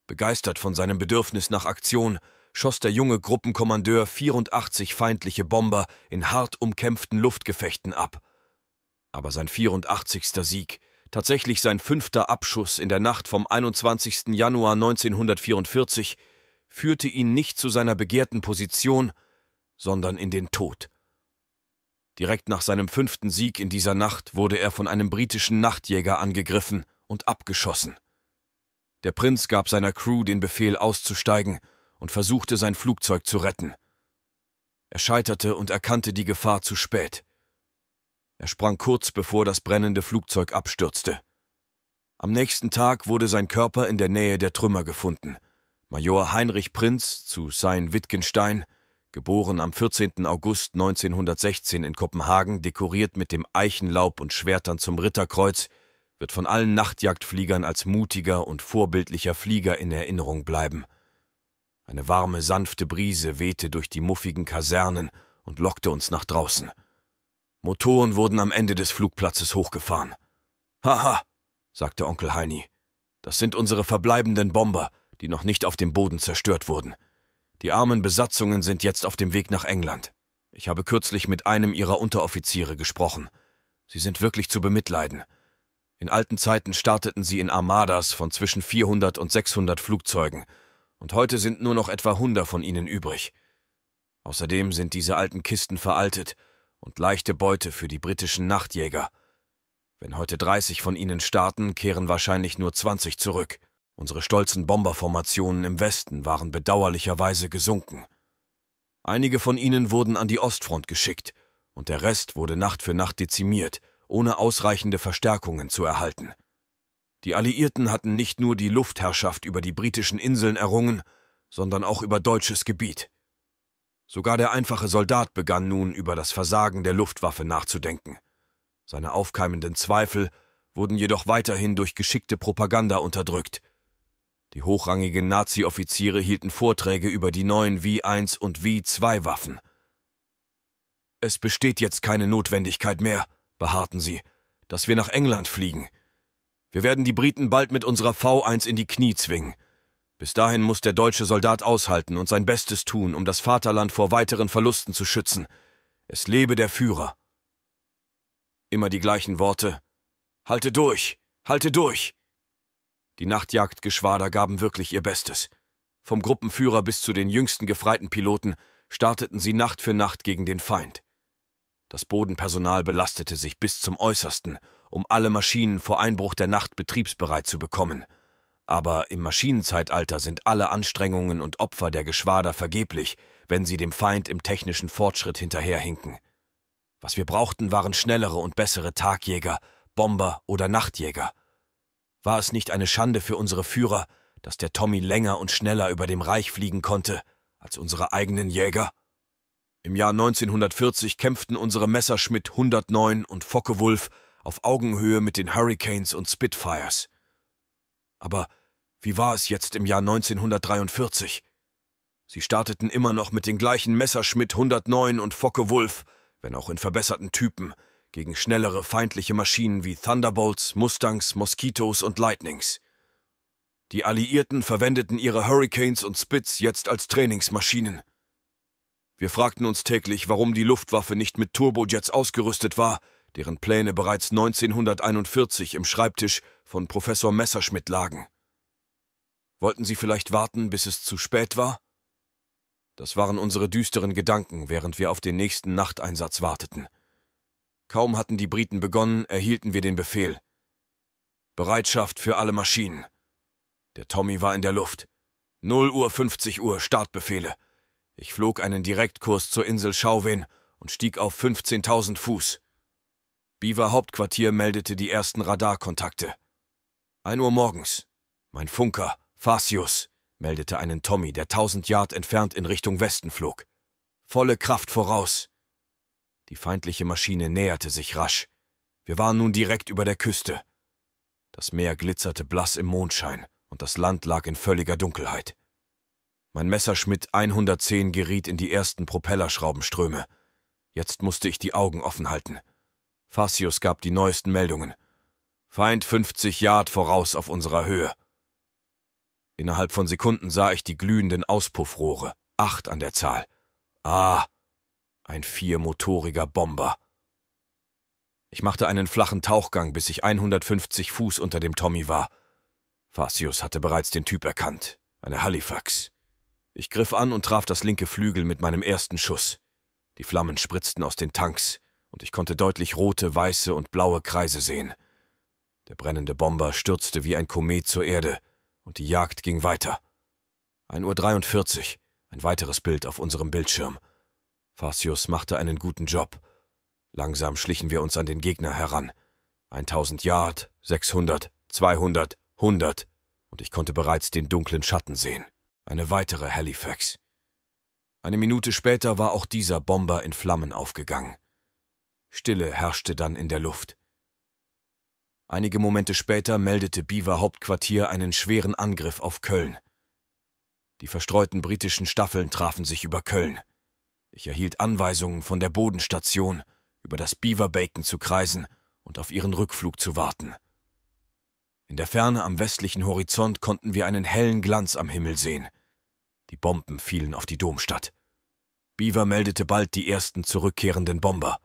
Begeistert von seinem Bedürfnis nach Aktion, schoss der junge Gruppenkommandeur 84 feindliche Bomber in hart umkämpften Luftgefechten ab. Aber sein 84. Sieg, tatsächlich sein fünfter Abschuss in der Nacht vom 21. Januar 1944, führte ihn nicht zu seiner begehrten Position, sondern in den Tod. Direkt nach seinem fünften Sieg in dieser Nacht wurde er von einem britischen Nachtjäger angegriffen und abgeschossen. Der Prinz gab seiner Crew den Befehl auszusteigen und versuchte sein Flugzeug zu retten. Er scheiterte und erkannte die Gefahr zu spät. Er sprang kurz bevor das brennende Flugzeug abstürzte. Am nächsten Tag wurde sein Körper in der Nähe der Trümmer gefunden. Major Heinrich Prinz zu Sein Wittgenstein geboren am 14. August 1916 in Kopenhagen, dekoriert mit dem Eichenlaub und Schwertern zum Ritterkreuz, wird von allen Nachtjagdfliegern als mutiger und vorbildlicher Flieger in Erinnerung bleiben. Eine warme, sanfte Brise wehte durch die muffigen Kasernen und lockte uns nach draußen. Motoren wurden am Ende des Flugplatzes hochgefahren. Haha, sagte Onkel Heini, das sind unsere verbleibenden Bomber, die noch nicht auf dem Boden zerstört wurden. Die armen Besatzungen sind jetzt auf dem Weg nach England. Ich habe kürzlich mit einem ihrer Unteroffiziere gesprochen. Sie sind wirklich zu bemitleiden. In alten Zeiten starteten sie in Armadas von zwischen 400 und 600 Flugzeugen, und heute sind nur noch etwa 100 von ihnen übrig. Außerdem sind diese alten Kisten veraltet und leichte Beute für die britischen Nachtjäger. Wenn heute 30 von ihnen starten, kehren wahrscheinlich nur 20 zurück. Unsere stolzen Bomberformationen im Westen waren bedauerlicherweise gesunken. Einige von ihnen wurden an die Ostfront geschickt, und der Rest wurde Nacht für Nacht dezimiert, ohne ausreichende Verstärkungen zu erhalten. Die Alliierten hatten nicht nur die Luftherrschaft über die britischen Inseln errungen, sondern auch über deutsches Gebiet. Sogar der einfache Soldat begann nun über das Versagen der Luftwaffe nachzudenken. Seine aufkeimenden Zweifel wurden jedoch weiterhin durch geschickte Propaganda unterdrückt – die hochrangigen Nazi-Offiziere hielten Vorträge über die neuen W1 und W2-Waffen. Es besteht jetzt keine Notwendigkeit mehr, beharrten sie, dass wir nach England fliegen. Wir werden die Briten bald mit unserer V1 in die Knie zwingen. Bis dahin muss der deutsche Soldat aushalten und sein Bestes tun, um das Vaterland vor weiteren Verlusten zu schützen. Es lebe der Führer. Immer die gleichen Worte. Halte durch, halte durch. Die Nachtjagdgeschwader gaben wirklich ihr Bestes. Vom Gruppenführer bis zu den jüngsten gefreiten Piloten starteten sie Nacht für Nacht gegen den Feind. Das Bodenpersonal belastete sich bis zum Äußersten, um alle Maschinen vor Einbruch der Nacht betriebsbereit zu bekommen. Aber im Maschinenzeitalter sind alle Anstrengungen und Opfer der Geschwader vergeblich, wenn sie dem Feind im technischen Fortschritt hinterherhinken. Was wir brauchten, waren schnellere und bessere Tagjäger, Bomber oder Nachtjäger – war es nicht eine Schande für unsere Führer, dass der Tommy länger und schneller über dem Reich fliegen konnte als unsere eigenen Jäger? Im Jahr 1940 kämpften unsere Messerschmitt 109 und Focke-Wulf auf Augenhöhe mit den Hurricanes und Spitfires. Aber wie war es jetzt im Jahr 1943? Sie starteten immer noch mit den gleichen Messerschmitt 109 und Focke-Wulf, wenn auch in verbesserten Typen, gegen schnellere feindliche Maschinen wie Thunderbolts, Mustangs, Moskitos und Lightnings. Die Alliierten verwendeten ihre Hurricanes und Spitz jetzt als Trainingsmaschinen. Wir fragten uns täglich, warum die Luftwaffe nicht mit Turbojets ausgerüstet war, deren Pläne bereits 1941 im Schreibtisch von Professor Messerschmidt lagen. Wollten sie vielleicht warten, bis es zu spät war? Das waren unsere düsteren Gedanken, während wir auf den nächsten Nachteinsatz warteten. Kaum hatten die Briten begonnen, erhielten wir den Befehl. Bereitschaft für alle Maschinen. Der Tommy war in der Luft. 0 Uhr 50 Uhr Startbefehle. Ich flog einen Direktkurs zur Insel Schauwen und stieg auf 15.000 Fuß. Beaver Hauptquartier meldete die ersten Radarkontakte. 1 Uhr morgens. Mein Funker, Fasius, meldete einen Tommy, der 1000 Yard entfernt in Richtung Westen flog. Volle Kraft voraus. Die feindliche Maschine näherte sich rasch. Wir waren nun direkt über der Küste. Das Meer glitzerte blass im Mondschein und das Land lag in völliger Dunkelheit. Mein Messerschmitt 110 geriet in die ersten Propellerschraubenströme. Jetzt musste ich die Augen offen halten. Facius gab die neuesten Meldungen. Feind 50 Yard voraus auf unserer Höhe. Innerhalb von Sekunden sah ich die glühenden Auspuffrohre, acht an der Zahl. Ah, ein viermotoriger Bomber. Ich machte einen flachen Tauchgang, bis ich 150 Fuß unter dem Tommy war. Facius hatte bereits den Typ erkannt. Eine Halifax. Ich griff an und traf das linke Flügel mit meinem ersten Schuss. Die Flammen spritzten aus den Tanks, und ich konnte deutlich rote, weiße und blaue Kreise sehen. Der brennende Bomber stürzte wie ein Komet zur Erde, und die Jagd ging weiter. 1.43 Uhr, ein weiteres Bild auf unserem Bildschirm. Fasius machte einen guten Job. Langsam schlichen wir uns an den Gegner heran. 1000 Yard, 600, 200, 100. Und ich konnte bereits den dunklen Schatten sehen. Eine weitere Halifax. Eine Minute später war auch dieser Bomber in Flammen aufgegangen. Stille herrschte dann in der Luft. Einige Momente später meldete Beaver Hauptquartier einen schweren Angriff auf Köln. Die verstreuten britischen Staffeln trafen sich über Köln. Ich erhielt Anweisungen von der Bodenstation, über das Beaver Bacon zu kreisen und auf ihren Rückflug zu warten. In der Ferne am westlichen Horizont konnten wir einen hellen Glanz am Himmel sehen. Die Bomben fielen auf die Domstadt. Beaver meldete bald die ersten zurückkehrenden Bomber.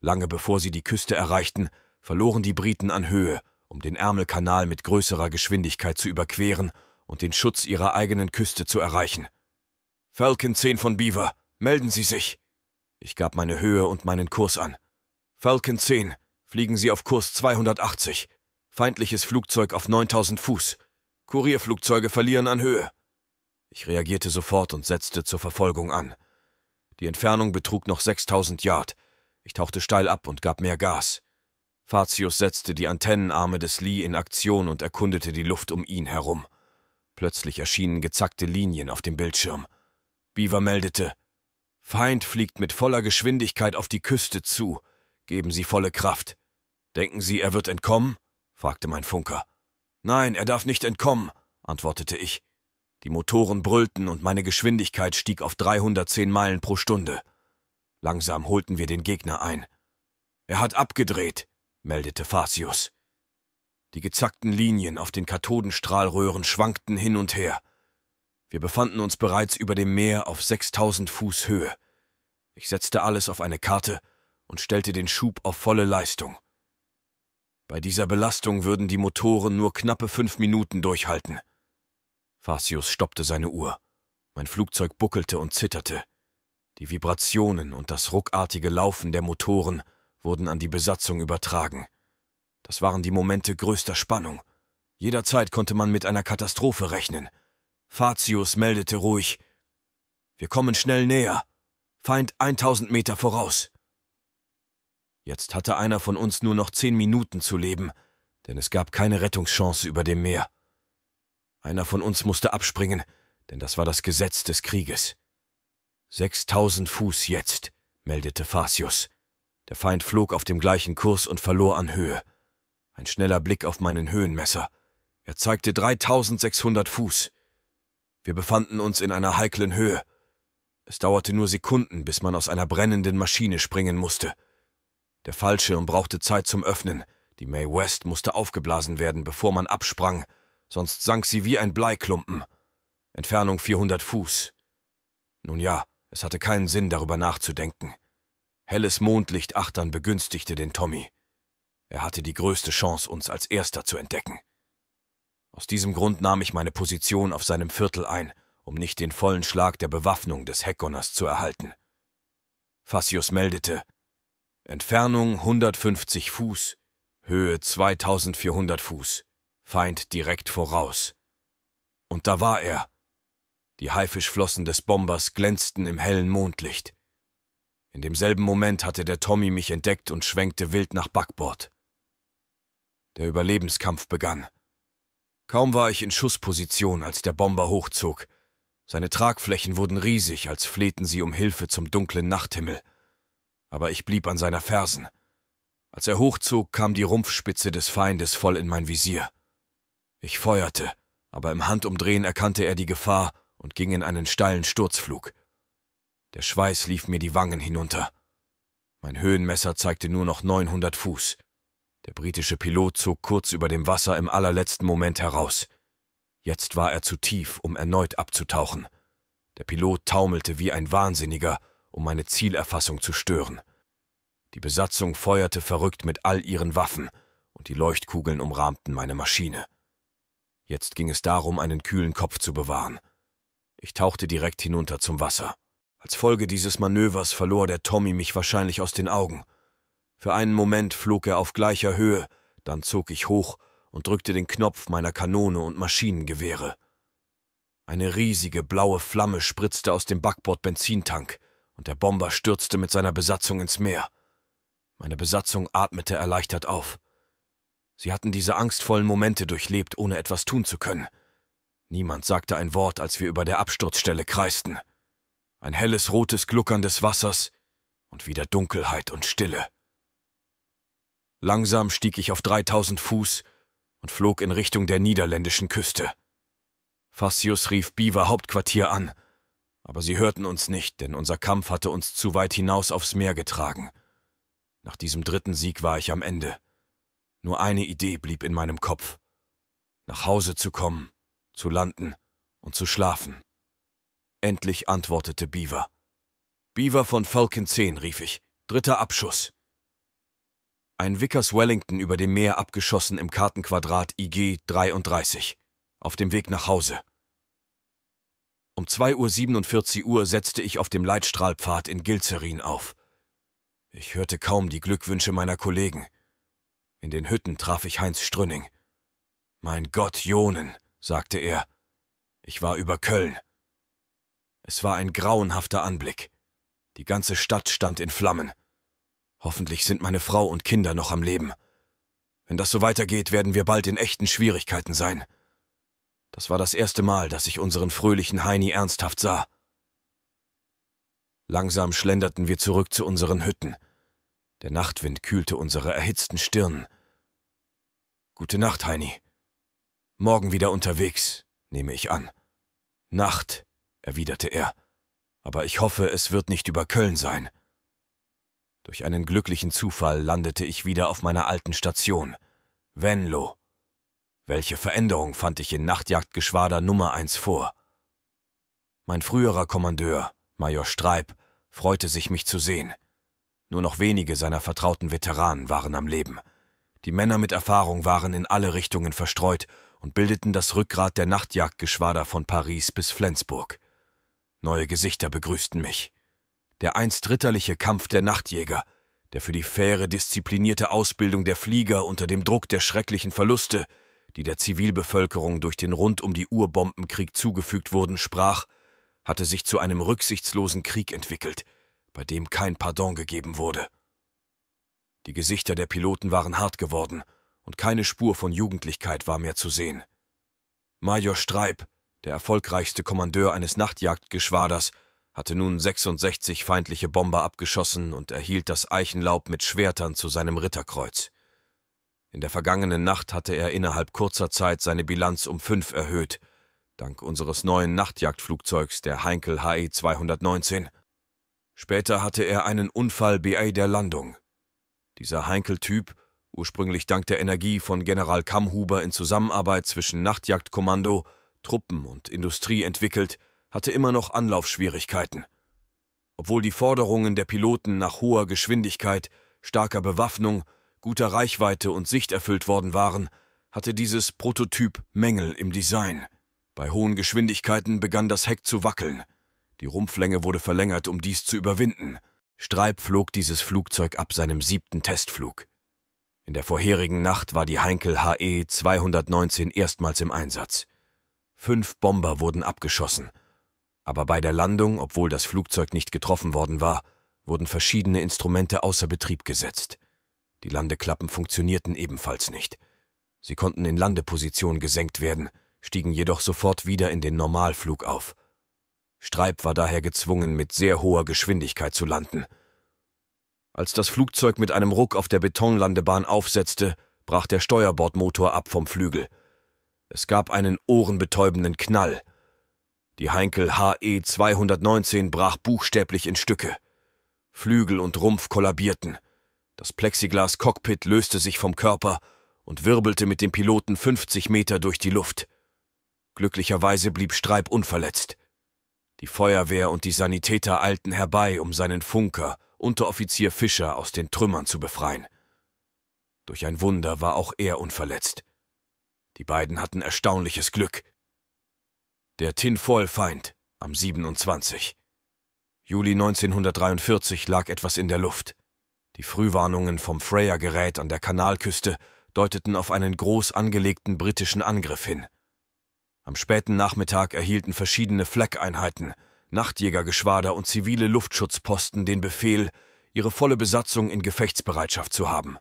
Lange bevor sie die Küste erreichten, verloren die Briten an Höhe, um den Ärmelkanal mit größerer Geschwindigkeit zu überqueren und den Schutz ihrer eigenen Küste zu erreichen. Falcon 10 von Beaver, Melden Sie sich! Ich gab meine Höhe und meinen Kurs an. Falcon 10, fliegen Sie auf Kurs 280. Feindliches Flugzeug auf 9000 Fuß. Kurierflugzeuge verlieren an Höhe. Ich reagierte sofort und setzte zur Verfolgung an. Die Entfernung betrug noch 6000 Yard. Ich tauchte steil ab und gab mehr Gas. Fatius setzte die Antennenarme des Lee in Aktion und erkundete die Luft um ihn herum. Plötzlich erschienen gezackte Linien auf dem Bildschirm. Beaver meldete Feind fliegt mit voller Geschwindigkeit auf die Küste zu. Geben Sie volle Kraft. Denken Sie, er wird entkommen? fragte mein Funker. Nein, er darf nicht entkommen, antwortete ich. Die Motoren brüllten und meine Geschwindigkeit stieg auf 310 Meilen pro Stunde. Langsam holten wir den Gegner ein. Er hat abgedreht, meldete Fasius. Die gezackten Linien auf den Kathodenstrahlröhren schwankten hin und her. Wir befanden uns bereits über dem Meer auf 6000 Fuß Höhe. Ich setzte alles auf eine Karte und stellte den Schub auf volle Leistung. Bei dieser Belastung würden die Motoren nur knappe fünf Minuten durchhalten. Facius stoppte seine Uhr. Mein Flugzeug buckelte und zitterte. Die Vibrationen und das ruckartige Laufen der Motoren wurden an die Besatzung übertragen. Das waren die Momente größter Spannung. Jederzeit konnte man mit einer Katastrophe rechnen – Fatius meldete ruhig. Wir kommen schnell näher. Feind 1000 Meter voraus. Jetzt hatte einer von uns nur noch zehn Minuten zu leben, denn es gab keine Rettungschance über dem Meer. Einer von uns musste abspringen, denn das war das Gesetz des Krieges. 6000 Fuß jetzt, meldete Fasius. Der Feind flog auf dem gleichen Kurs und verlor an Höhe. Ein schneller Blick auf meinen Höhenmesser. Er zeigte 3600 Fuß. Wir befanden uns in einer heiklen Höhe. Es dauerte nur Sekunden, bis man aus einer brennenden Maschine springen musste. Der Fallschirm brauchte Zeit zum Öffnen. Die May West musste aufgeblasen werden, bevor man absprang, sonst sank sie wie ein Bleiklumpen. Entfernung 400 Fuß. Nun ja, es hatte keinen Sinn, darüber nachzudenken. Helles Mondlicht achtern begünstigte den Tommy. Er hatte die größte Chance, uns als Erster zu entdecken. Aus diesem Grund nahm ich meine Position auf seinem Viertel ein, um nicht den vollen Schlag der Bewaffnung des Heckgonners zu erhalten. Fassius meldete, Entfernung 150 Fuß, Höhe 2400 Fuß, Feind direkt voraus. Und da war er. Die Haifischflossen des Bombers glänzten im hellen Mondlicht. In demselben Moment hatte der Tommy mich entdeckt und schwenkte wild nach Backbord. Der Überlebenskampf begann. Kaum war ich in Schussposition, als der Bomber hochzog. Seine Tragflächen wurden riesig, als flehten sie um Hilfe zum dunklen Nachthimmel. Aber ich blieb an seiner Fersen. Als er hochzog, kam die Rumpfspitze des Feindes voll in mein Visier. Ich feuerte, aber im Handumdrehen erkannte er die Gefahr und ging in einen steilen Sturzflug. Der Schweiß lief mir die Wangen hinunter. Mein Höhenmesser zeigte nur noch 900 Fuß. Der britische Pilot zog kurz über dem Wasser im allerletzten Moment heraus. Jetzt war er zu tief, um erneut abzutauchen. Der Pilot taumelte wie ein Wahnsinniger, um meine Zielerfassung zu stören. Die Besatzung feuerte verrückt mit all ihren Waffen, und die Leuchtkugeln umrahmten meine Maschine. Jetzt ging es darum, einen kühlen Kopf zu bewahren. Ich tauchte direkt hinunter zum Wasser. Als Folge dieses Manövers verlor der Tommy mich wahrscheinlich aus den Augen, für einen Moment flog er auf gleicher Höhe, dann zog ich hoch und drückte den Knopf meiner Kanone und Maschinengewehre. Eine riesige blaue Flamme spritzte aus dem Backbord-Benzintank und der Bomber stürzte mit seiner Besatzung ins Meer. Meine Besatzung atmete erleichtert auf. Sie hatten diese angstvollen Momente durchlebt, ohne etwas tun zu können. Niemand sagte ein Wort, als wir über der Absturzstelle kreisten. Ein helles rotes Gluckern des Wassers und wieder Dunkelheit und Stille. Langsam stieg ich auf 3000 Fuß und flog in Richtung der niederländischen Küste. Fassius rief Beaver Hauptquartier an, aber sie hörten uns nicht, denn unser Kampf hatte uns zu weit hinaus aufs Meer getragen. Nach diesem dritten Sieg war ich am Ende. Nur eine Idee blieb in meinem Kopf. Nach Hause zu kommen, zu landen und zu schlafen. Endlich antwortete Beaver. Beaver von Falcon 10, rief ich. Dritter Abschuss. Ein Vickers Wellington über dem Meer abgeschossen im Kartenquadrat IG 33. Auf dem Weg nach Hause. Um 2.47 Uhr setzte ich auf dem Leitstrahlpfad in Gilzerin auf. Ich hörte kaum die Glückwünsche meiner Kollegen. In den Hütten traf ich Heinz Strünning. Mein Gott, Jonen, sagte er. Ich war über Köln. Es war ein grauenhafter Anblick. Die ganze Stadt stand in Flammen. Hoffentlich sind meine Frau und Kinder noch am Leben. Wenn das so weitergeht, werden wir bald in echten Schwierigkeiten sein. Das war das erste Mal, dass ich unseren fröhlichen Heini ernsthaft sah. Langsam schlenderten wir zurück zu unseren Hütten. Der Nachtwind kühlte unsere erhitzten Stirnen. Gute Nacht, Heini. Morgen wieder unterwegs, nehme ich an. Nacht, erwiderte er. Aber ich hoffe, es wird nicht über Köln sein. Durch einen glücklichen Zufall landete ich wieder auf meiner alten Station, Venlo. Welche Veränderung fand ich in Nachtjagdgeschwader Nummer 1 vor? Mein früherer Kommandeur, Major Streib, freute sich, mich zu sehen. Nur noch wenige seiner vertrauten Veteranen waren am Leben. Die Männer mit Erfahrung waren in alle Richtungen verstreut und bildeten das Rückgrat der Nachtjagdgeschwader von Paris bis Flensburg. Neue Gesichter begrüßten mich der einst ritterliche Kampf der Nachtjäger, der für die faire, disziplinierte Ausbildung der Flieger unter dem Druck der schrecklichen Verluste, die der Zivilbevölkerung durch den rund um die Uhr Bombenkrieg zugefügt wurden, sprach, hatte sich zu einem rücksichtslosen Krieg entwickelt, bei dem kein Pardon gegeben wurde. Die Gesichter der Piloten waren hart geworden und keine Spur von Jugendlichkeit war mehr zu sehen. Major Streib, der erfolgreichste Kommandeur eines Nachtjagdgeschwaders, hatte nun 66 feindliche Bomber abgeschossen und erhielt das Eichenlaub mit Schwertern zu seinem Ritterkreuz. In der vergangenen Nacht hatte er innerhalb kurzer Zeit seine Bilanz um fünf erhöht, dank unseres neuen Nachtjagdflugzeugs der Heinkel HE 219. Später hatte er einen Unfall BA der Landung. Dieser Heinkel-Typ, ursprünglich dank der Energie von General Kammhuber in Zusammenarbeit zwischen Nachtjagdkommando, Truppen und Industrie entwickelt, hatte immer noch Anlaufschwierigkeiten. Obwohl die Forderungen der Piloten nach hoher Geschwindigkeit, starker Bewaffnung, guter Reichweite und Sicht erfüllt worden waren, hatte dieses Prototyp Mängel im Design. Bei hohen Geschwindigkeiten begann das Heck zu wackeln. Die Rumpflänge wurde verlängert, um dies zu überwinden. Streib flog dieses Flugzeug ab seinem siebten Testflug. In der vorherigen Nacht war die Heinkel HE 219 erstmals im Einsatz. Fünf Bomber wurden abgeschossen, aber bei der Landung, obwohl das Flugzeug nicht getroffen worden war, wurden verschiedene Instrumente außer Betrieb gesetzt. Die Landeklappen funktionierten ebenfalls nicht. Sie konnten in Landeposition gesenkt werden, stiegen jedoch sofort wieder in den Normalflug auf. Streib war daher gezwungen, mit sehr hoher Geschwindigkeit zu landen. Als das Flugzeug mit einem Ruck auf der Betonlandebahn aufsetzte, brach der Steuerbordmotor ab vom Flügel. Es gab einen ohrenbetäubenden Knall, die Heinkel HE 219 brach buchstäblich in Stücke. Flügel und Rumpf kollabierten. Das Plexiglas-Cockpit löste sich vom Körper und wirbelte mit dem Piloten 50 Meter durch die Luft. Glücklicherweise blieb Streib unverletzt. Die Feuerwehr und die Sanitäter eilten herbei, um seinen Funker, Unteroffizier Fischer, aus den Trümmern zu befreien. Durch ein Wunder war auch er unverletzt. Die beiden hatten erstaunliches Glück. Der Tinfoil-Feind am 27. Juli 1943 lag etwas in der Luft. Die Frühwarnungen vom Freya-Gerät an der Kanalküste deuteten auf einen groß angelegten britischen Angriff hin. Am späten Nachmittag erhielten verschiedene Flak-Einheiten, Nachtjägergeschwader und zivile Luftschutzposten den Befehl, ihre volle Besatzung in Gefechtsbereitschaft zu haben.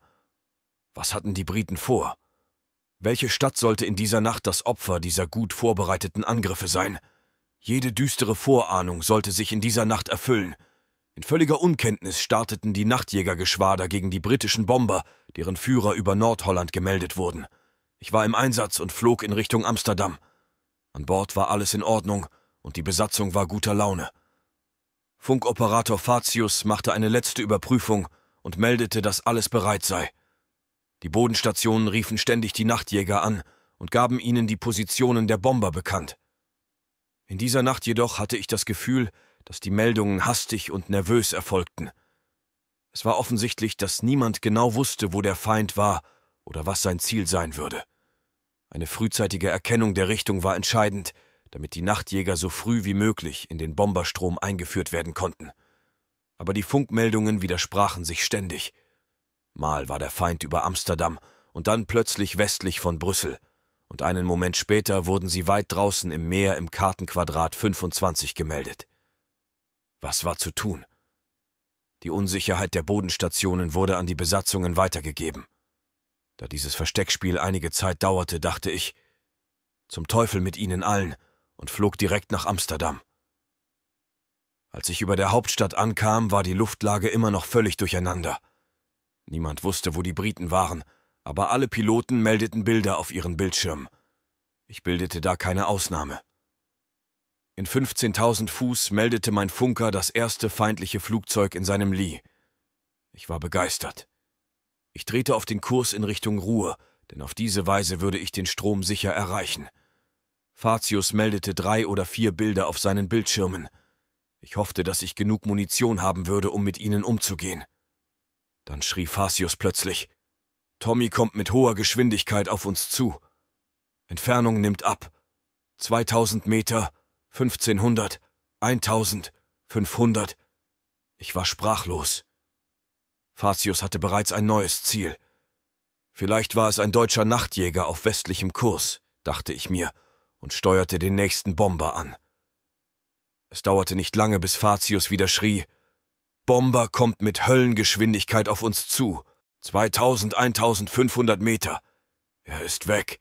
Was hatten die Briten vor? Welche Stadt sollte in dieser Nacht das Opfer dieser gut vorbereiteten Angriffe sein? Jede düstere Vorahnung sollte sich in dieser Nacht erfüllen. In völliger Unkenntnis starteten die Nachtjägergeschwader gegen die britischen Bomber, deren Führer über Nordholland gemeldet wurden. Ich war im Einsatz und flog in Richtung Amsterdam. An Bord war alles in Ordnung und die Besatzung war guter Laune. Funkoperator Fatius machte eine letzte Überprüfung und meldete, dass alles bereit sei. Die Bodenstationen riefen ständig die Nachtjäger an und gaben ihnen die Positionen der Bomber bekannt. In dieser Nacht jedoch hatte ich das Gefühl, dass die Meldungen hastig und nervös erfolgten. Es war offensichtlich, dass niemand genau wusste, wo der Feind war oder was sein Ziel sein würde. Eine frühzeitige Erkennung der Richtung war entscheidend, damit die Nachtjäger so früh wie möglich in den Bomberstrom eingeführt werden konnten. Aber die Funkmeldungen widersprachen sich ständig. Mal war der Feind über Amsterdam und dann plötzlich westlich von Brüssel. Und einen Moment später wurden sie weit draußen im Meer im Kartenquadrat 25 gemeldet. Was war zu tun? Die Unsicherheit der Bodenstationen wurde an die Besatzungen weitergegeben. Da dieses Versteckspiel einige Zeit dauerte, dachte ich, zum Teufel mit ihnen allen und flog direkt nach Amsterdam. Als ich über der Hauptstadt ankam, war die Luftlage immer noch völlig durcheinander. Niemand wusste, wo die Briten waren, aber alle Piloten meldeten Bilder auf ihren Bildschirmen. Ich bildete da keine Ausnahme. In 15.000 Fuß meldete mein Funker das erste feindliche Flugzeug in seinem Lee. Ich war begeistert. Ich drehte auf den Kurs in Richtung Ruhr, denn auf diese Weise würde ich den Strom sicher erreichen. Fatius meldete drei oder vier Bilder auf seinen Bildschirmen. Ich hoffte, dass ich genug Munition haben würde, um mit ihnen umzugehen. Dann schrie Fasius plötzlich. Tommy kommt mit hoher Geschwindigkeit auf uns zu. Entfernung nimmt ab. 2000 Meter, 1500, 1000, 500. Ich war sprachlos. Fasius hatte bereits ein neues Ziel. Vielleicht war es ein deutscher Nachtjäger auf westlichem Kurs, dachte ich mir und steuerte den nächsten Bomber an. Es dauerte nicht lange, bis Fatius wieder schrie, Bomber kommt mit Höllengeschwindigkeit auf uns zu. 2000, 1500 Meter. Er ist weg.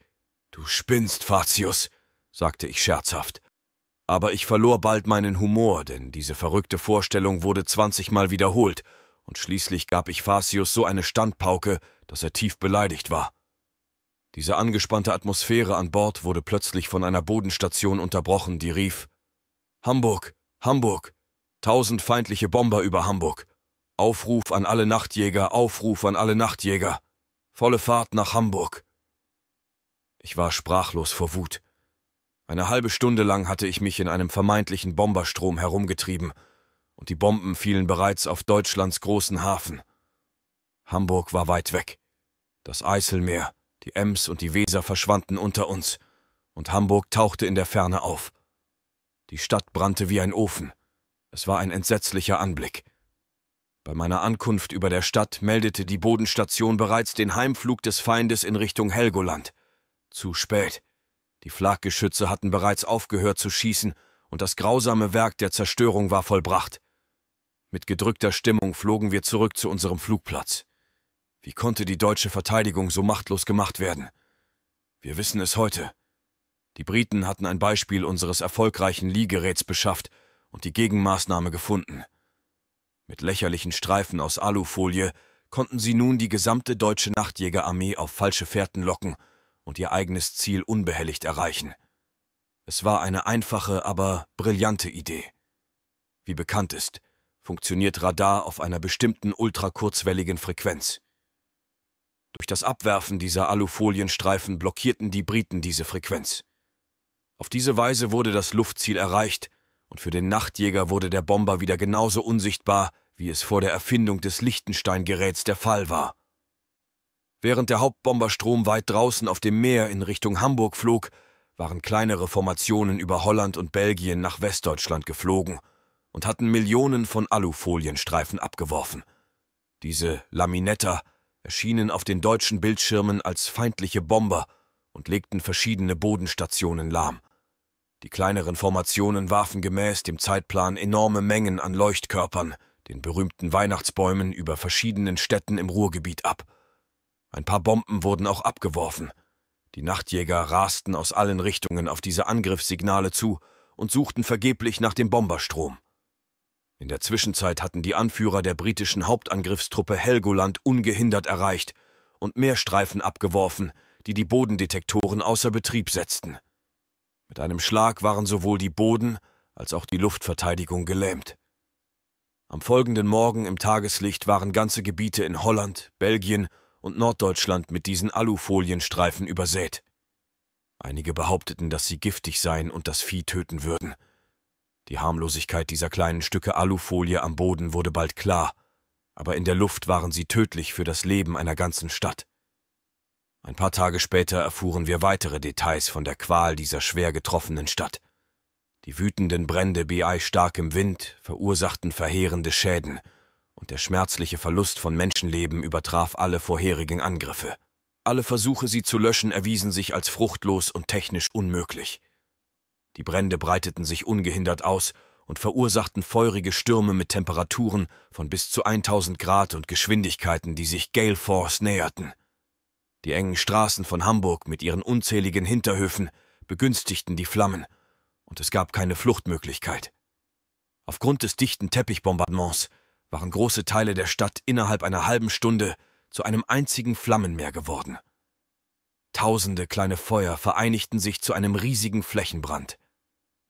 Du spinnst, Fatius, sagte ich scherzhaft. Aber ich verlor bald meinen Humor, denn diese verrückte Vorstellung wurde zwanzigmal wiederholt, und schließlich gab ich Fasius so eine Standpauke, dass er tief beleidigt war. Diese angespannte Atmosphäre an Bord wurde plötzlich von einer Bodenstation unterbrochen, die rief Hamburg, Hamburg, Tausend feindliche Bomber über Hamburg. Aufruf an alle Nachtjäger, Aufruf an alle Nachtjäger. Volle Fahrt nach Hamburg. Ich war sprachlos vor Wut. Eine halbe Stunde lang hatte ich mich in einem vermeintlichen Bomberstrom herumgetrieben, und die Bomben fielen bereits auf Deutschlands großen Hafen. Hamburg war weit weg. Das Eiselmeer, die Ems und die Weser verschwanden unter uns, und Hamburg tauchte in der Ferne auf. Die Stadt brannte wie ein Ofen. Es war ein entsetzlicher Anblick. Bei meiner Ankunft über der Stadt meldete die Bodenstation bereits den Heimflug des Feindes in Richtung Helgoland. Zu spät. Die Flakgeschütze hatten bereits aufgehört zu schießen und das grausame Werk der Zerstörung war vollbracht. Mit gedrückter Stimmung flogen wir zurück zu unserem Flugplatz. Wie konnte die deutsche Verteidigung so machtlos gemacht werden? Wir wissen es heute. Die Briten hatten ein Beispiel unseres erfolgreichen Liegeräts beschafft und die Gegenmaßnahme gefunden. Mit lächerlichen Streifen aus Alufolie konnten sie nun die gesamte deutsche Nachtjägerarmee auf falsche Fährten locken und ihr eigenes Ziel unbehelligt erreichen. Es war eine einfache, aber brillante Idee. Wie bekannt ist, funktioniert Radar auf einer bestimmten ultrakurzwelligen Frequenz. Durch das Abwerfen dieser Alufolienstreifen blockierten die Briten diese Frequenz. Auf diese Weise wurde das Luftziel erreicht und für den Nachtjäger wurde der Bomber wieder genauso unsichtbar, wie es vor der Erfindung des Lichtenstein-Geräts der Fall war. Während der Hauptbomberstrom weit draußen auf dem Meer in Richtung Hamburg flog, waren kleinere Formationen über Holland und Belgien nach Westdeutschland geflogen und hatten Millionen von Alufolienstreifen abgeworfen. Diese Laminetta erschienen auf den deutschen Bildschirmen als feindliche Bomber und legten verschiedene Bodenstationen lahm. Die kleineren Formationen warfen gemäß dem Zeitplan enorme Mengen an Leuchtkörpern, den berühmten Weihnachtsbäumen über verschiedenen Städten im Ruhrgebiet ab. Ein paar Bomben wurden auch abgeworfen. Die Nachtjäger rasten aus allen Richtungen auf diese Angriffssignale zu und suchten vergeblich nach dem Bomberstrom. In der Zwischenzeit hatten die Anführer der britischen Hauptangriffstruppe Helgoland ungehindert erreicht und mehr Streifen abgeworfen, die die Bodendetektoren außer Betrieb setzten. Mit einem Schlag waren sowohl die Boden- als auch die Luftverteidigung gelähmt. Am folgenden Morgen im Tageslicht waren ganze Gebiete in Holland, Belgien und Norddeutschland mit diesen Alufolienstreifen übersät. Einige behaupteten, dass sie giftig seien und das Vieh töten würden. Die Harmlosigkeit dieser kleinen Stücke Alufolie am Boden wurde bald klar, aber in der Luft waren sie tödlich für das Leben einer ganzen Stadt. Ein paar Tage später erfuhren wir weitere Details von der Qual dieser schwer getroffenen Stadt. Die wütenden Brände bei stark im Wind verursachten verheerende Schäden, und der schmerzliche Verlust von Menschenleben übertraf alle vorherigen Angriffe. Alle Versuche, sie zu löschen, erwiesen sich als fruchtlos und technisch unmöglich. Die Brände breiteten sich ungehindert aus und verursachten feurige Stürme mit Temperaturen von bis zu 1000 Grad und Geschwindigkeiten, die sich Gale Force näherten. Die engen Straßen von Hamburg mit ihren unzähligen Hinterhöfen begünstigten die Flammen, und es gab keine Fluchtmöglichkeit. Aufgrund des dichten Teppichbombardements waren große Teile der Stadt innerhalb einer halben Stunde zu einem einzigen Flammenmeer geworden. Tausende kleine Feuer vereinigten sich zu einem riesigen Flächenbrand.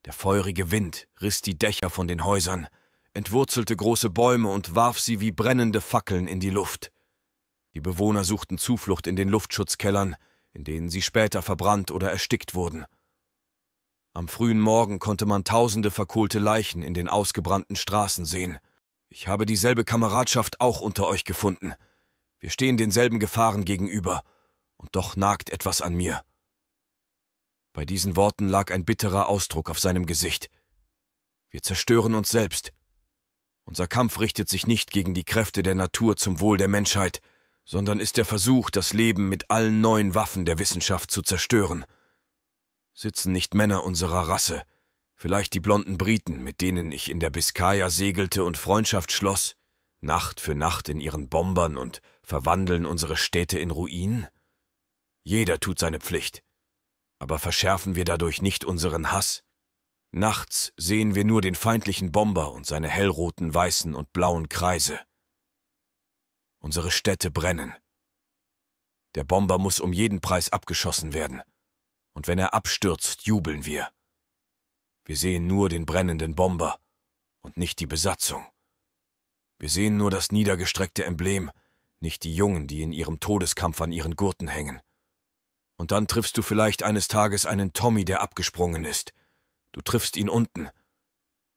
Der feurige Wind riss die Dächer von den Häusern, entwurzelte große Bäume und warf sie wie brennende Fackeln in die Luft. Die Bewohner suchten Zuflucht in den Luftschutzkellern, in denen sie später verbrannt oder erstickt wurden. Am frühen Morgen konnte man tausende verkohlte Leichen in den ausgebrannten Straßen sehen. Ich habe dieselbe Kameradschaft auch unter euch gefunden. Wir stehen denselben Gefahren gegenüber, und doch nagt etwas an mir. Bei diesen Worten lag ein bitterer Ausdruck auf seinem Gesicht. Wir zerstören uns selbst. Unser Kampf richtet sich nicht gegen die Kräfte der Natur zum Wohl der Menschheit, sondern ist der Versuch, das Leben mit allen neuen Waffen der Wissenschaft zu zerstören. Sitzen nicht Männer unserer Rasse, vielleicht die blonden Briten, mit denen ich in der Biskaya segelte und Freundschaft schloss, Nacht für Nacht in ihren Bombern und verwandeln unsere Städte in Ruinen? Jeder tut seine Pflicht. Aber verschärfen wir dadurch nicht unseren Hass? Nachts sehen wir nur den feindlichen Bomber und seine hellroten, weißen und blauen Kreise. Unsere Städte brennen. Der Bomber muss um jeden Preis abgeschossen werden. Und wenn er abstürzt, jubeln wir. Wir sehen nur den brennenden Bomber und nicht die Besatzung. Wir sehen nur das niedergestreckte Emblem, nicht die Jungen, die in ihrem Todeskampf an ihren Gurten hängen. Und dann triffst du vielleicht eines Tages einen Tommy, der abgesprungen ist. Du triffst ihn unten.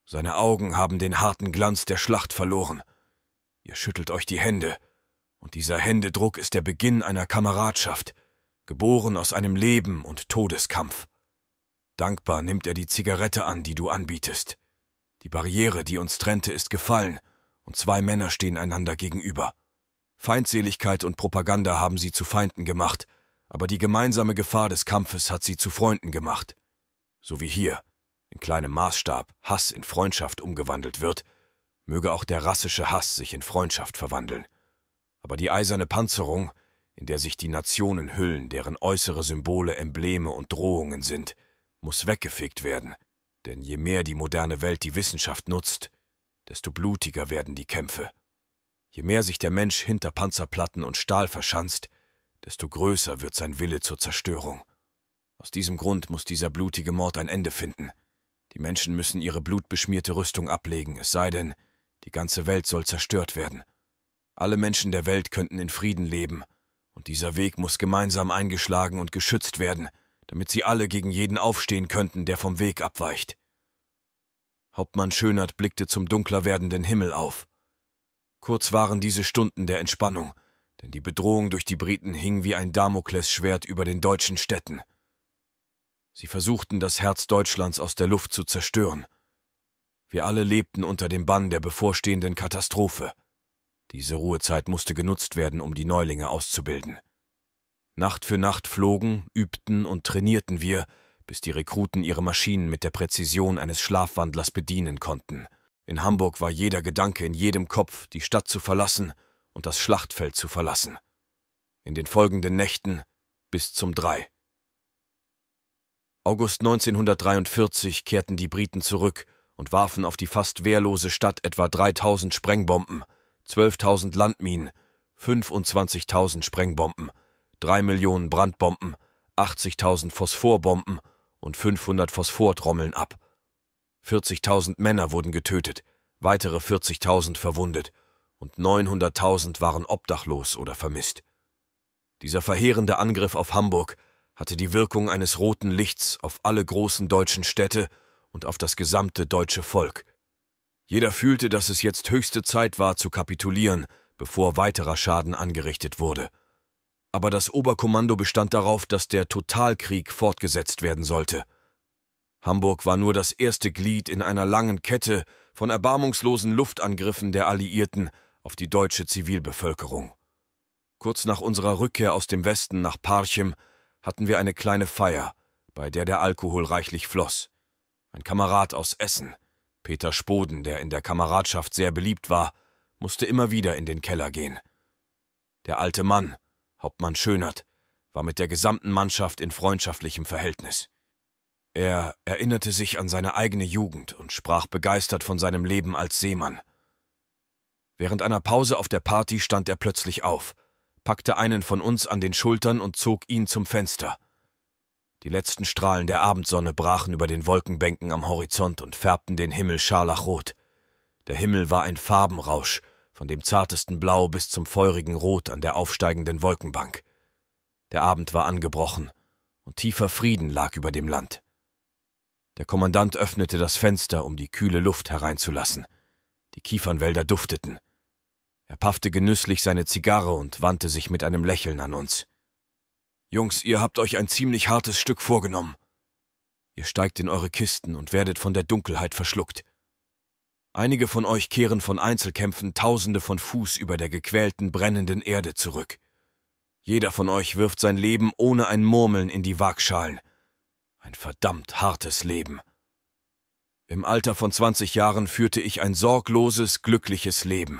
Seine Augen haben den harten Glanz der Schlacht verloren. Ihr schüttelt euch die Hände und dieser Händedruck ist der Beginn einer Kameradschaft, geboren aus einem Leben und Todeskampf. Dankbar nimmt er die Zigarette an, die du anbietest. Die Barriere, die uns trennte, ist gefallen, und zwei Männer stehen einander gegenüber. Feindseligkeit und Propaganda haben sie zu Feinden gemacht, aber die gemeinsame Gefahr des Kampfes hat sie zu Freunden gemacht. So wie hier, in kleinem Maßstab, Hass in Freundschaft umgewandelt wird, möge auch der rassische Hass sich in Freundschaft verwandeln aber die eiserne Panzerung, in der sich die Nationen hüllen, deren äußere Symbole Embleme und Drohungen sind, muss weggefegt werden. Denn je mehr die moderne Welt die Wissenschaft nutzt, desto blutiger werden die Kämpfe. Je mehr sich der Mensch hinter Panzerplatten und Stahl verschanzt, desto größer wird sein Wille zur Zerstörung. Aus diesem Grund muss dieser blutige Mord ein Ende finden. Die Menschen müssen ihre blutbeschmierte Rüstung ablegen, es sei denn, die ganze Welt soll zerstört werden. Alle Menschen der Welt könnten in Frieden leben, und dieser Weg muss gemeinsam eingeschlagen und geschützt werden, damit sie alle gegen jeden aufstehen könnten, der vom Weg abweicht. Hauptmann Schönert blickte zum dunkler werdenden Himmel auf. Kurz waren diese Stunden der Entspannung, denn die Bedrohung durch die Briten hing wie ein Damoklesschwert über den deutschen Städten. Sie versuchten, das Herz Deutschlands aus der Luft zu zerstören. Wir alle lebten unter dem Bann der bevorstehenden Katastrophe. Diese Ruhezeit musste genutzt werden, um die Neulinge auszubilden. Nacht für Nacht flogen, übten und trainierten wir, bis die Rekruten ihre Maschinen mit der Präzision eines Schlafwandlers bedienen konnten. In Hamburg war jeder Gedanke in jedem Kopf, die Stadt zu verlassen und das Schlachtfeld zu verlassen. In den folgenden Nächten bis zum 3. August 1943 kehrten die Briten zurück und warfen auf die fast wehrlose Stadt etwa 3000 Sprengbomben – 12.000 Landminen, 25.000 Sprengbomben, 3 Millionen Brandbomben, 80.000 Phosphorbomben und 500 Phosphortrommeln ab. 40.000 Männer wurden getötet, weitere 40.000 verwundet und 900.000 waren obdachlos oder vermisst. Dieser verheerende Angriff auf Hamburg hatte die Wirkung eines roten Lichts auf alle großen deutschen Städte und auf das gesamte deutsche Volk – jeder fühlte, dass es jetzt höchste Zeit war, zu kapitulieren, bevor weiterer Schaden angerichtet wurde. Aber das Oberkommando bestand darauf, dass der Totalkrieg fortgesetzt werden sollte. Hamburg war nur das erste Glied in einer langen Kette von erbarmungslosen Luftangriffen der Alliierten auf die deutsche Zivilbevölkerung. Kurz nach unserer Rückkehr aus dem Westen nach Parchim hatten wir eine kleine Feier, bei der der Alkohol reichlich floss. Ein Kamerad aus Essen, Peter Spoden, der in der Kameradschaft sehr beliebt war, musste immer wieder in den Keller gehen. Der alte Mann, Hauptmann Schönert, war mit der gesamten Mannschaft in freundschaftlichem Verhältnis. Er erinnerte sich an seine eigene Jugend und sprach begeistert von seinem Leben als Seemann. Während einer Pause auf der Party stand er plötzlich auf, packte einen von uns an den Schultern und zog ihn zum Fenster. Die letzten Strahlen der Abendsonne brachen über den Wolkenbänken am Horizont und färbten den Himmel scharlachrot. Der Himmel war ein Farbenrausch, von dem zartesten Blau bis zum feurigen Rot an der aufsteigenden Wolkenbank. Der Abend war angebrochen, und tiefer Frieden lag über dem Land. Der Kommandant öffnete das Fenster, um die kühle Luft hereinzulassen. Die Kiefernwälder dufteten. Er paffte genüsslich seine Zigarre und wandte sich mit einem Lächeln an uns. Jungs, ihr habt euch ein ziemlich hartes Stück vorgenommen. Ihr steigt in eure Kisten und werdet von der Dunkelheit verschluckt. Einige von euch kehren von Einzelkämpfen tausende von Fuß über der gequälten, brennenden Erde zurück. Jeder von euch wirft sein Leben ohne ein Murmeln in die Waagschalen. Ein verdammt hartes Leben. Im Alter von 20 Jahren führte ich ein sorgloses, glückliches Leben.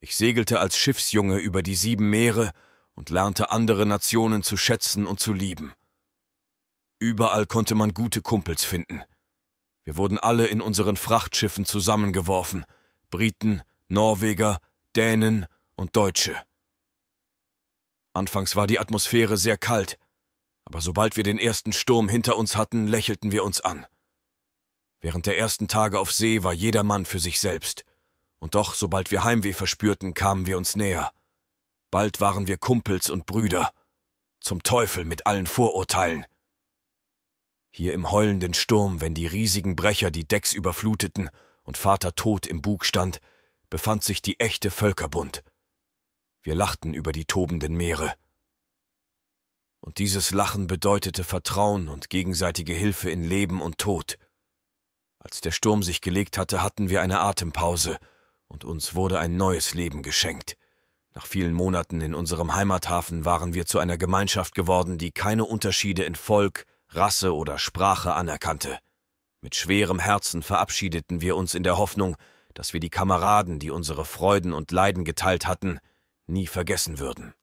Ich segelte als Schiffsjunge über die sieben Meere und lernte andere Nationen zu schätzen und zu lieben. Überall konnte man gute Kumpels finden. Wir wurden alle in unseren Frachtschiffen zusammengeworfen, Briten, Norweger, Dänen und Deutsche. Anfangs war die Atmosphäre sehr kalt, aber sobald wir den ersten Sturm hinter uns hatten, lächelten wir uns an. Während der ersten Tage auf See war jeder Mann für sich selbst, und doch, sobald wir Heimweh verspürten, kamen wir uns näher. Bald waren wir Kumpels und Brüder. Zum Teufel mit allen Vorurteilen. Hier im heulenden Sturm, wenn die riesigen Brecher die Decks überfluteten und Vater tot im Bug stand, befand sich die echte Völkerbund. Wir lachten über die tobenden Meere. Und dieses Lachen bedeutete Vertrauen und gegenseitige Hilfe in Leben und Tod. Als der Sturm sich gelegt hatte, hatten wir eine Atempause, und uns wurde ein neues Leben geschenkt. Nach vielen Monaten in unserem Heimathafen waren wir zu einer Gemeinschaft geworden, die keine Unterschiede in Volk, Rasse oder Sprache anerkannte. Mit schwerem Herzen verabschiedeten wir uns in der Hoffnung, dass wir die Kameraden, die unsere Freuden und Leiden geteilt hatten, nie vergessen würden.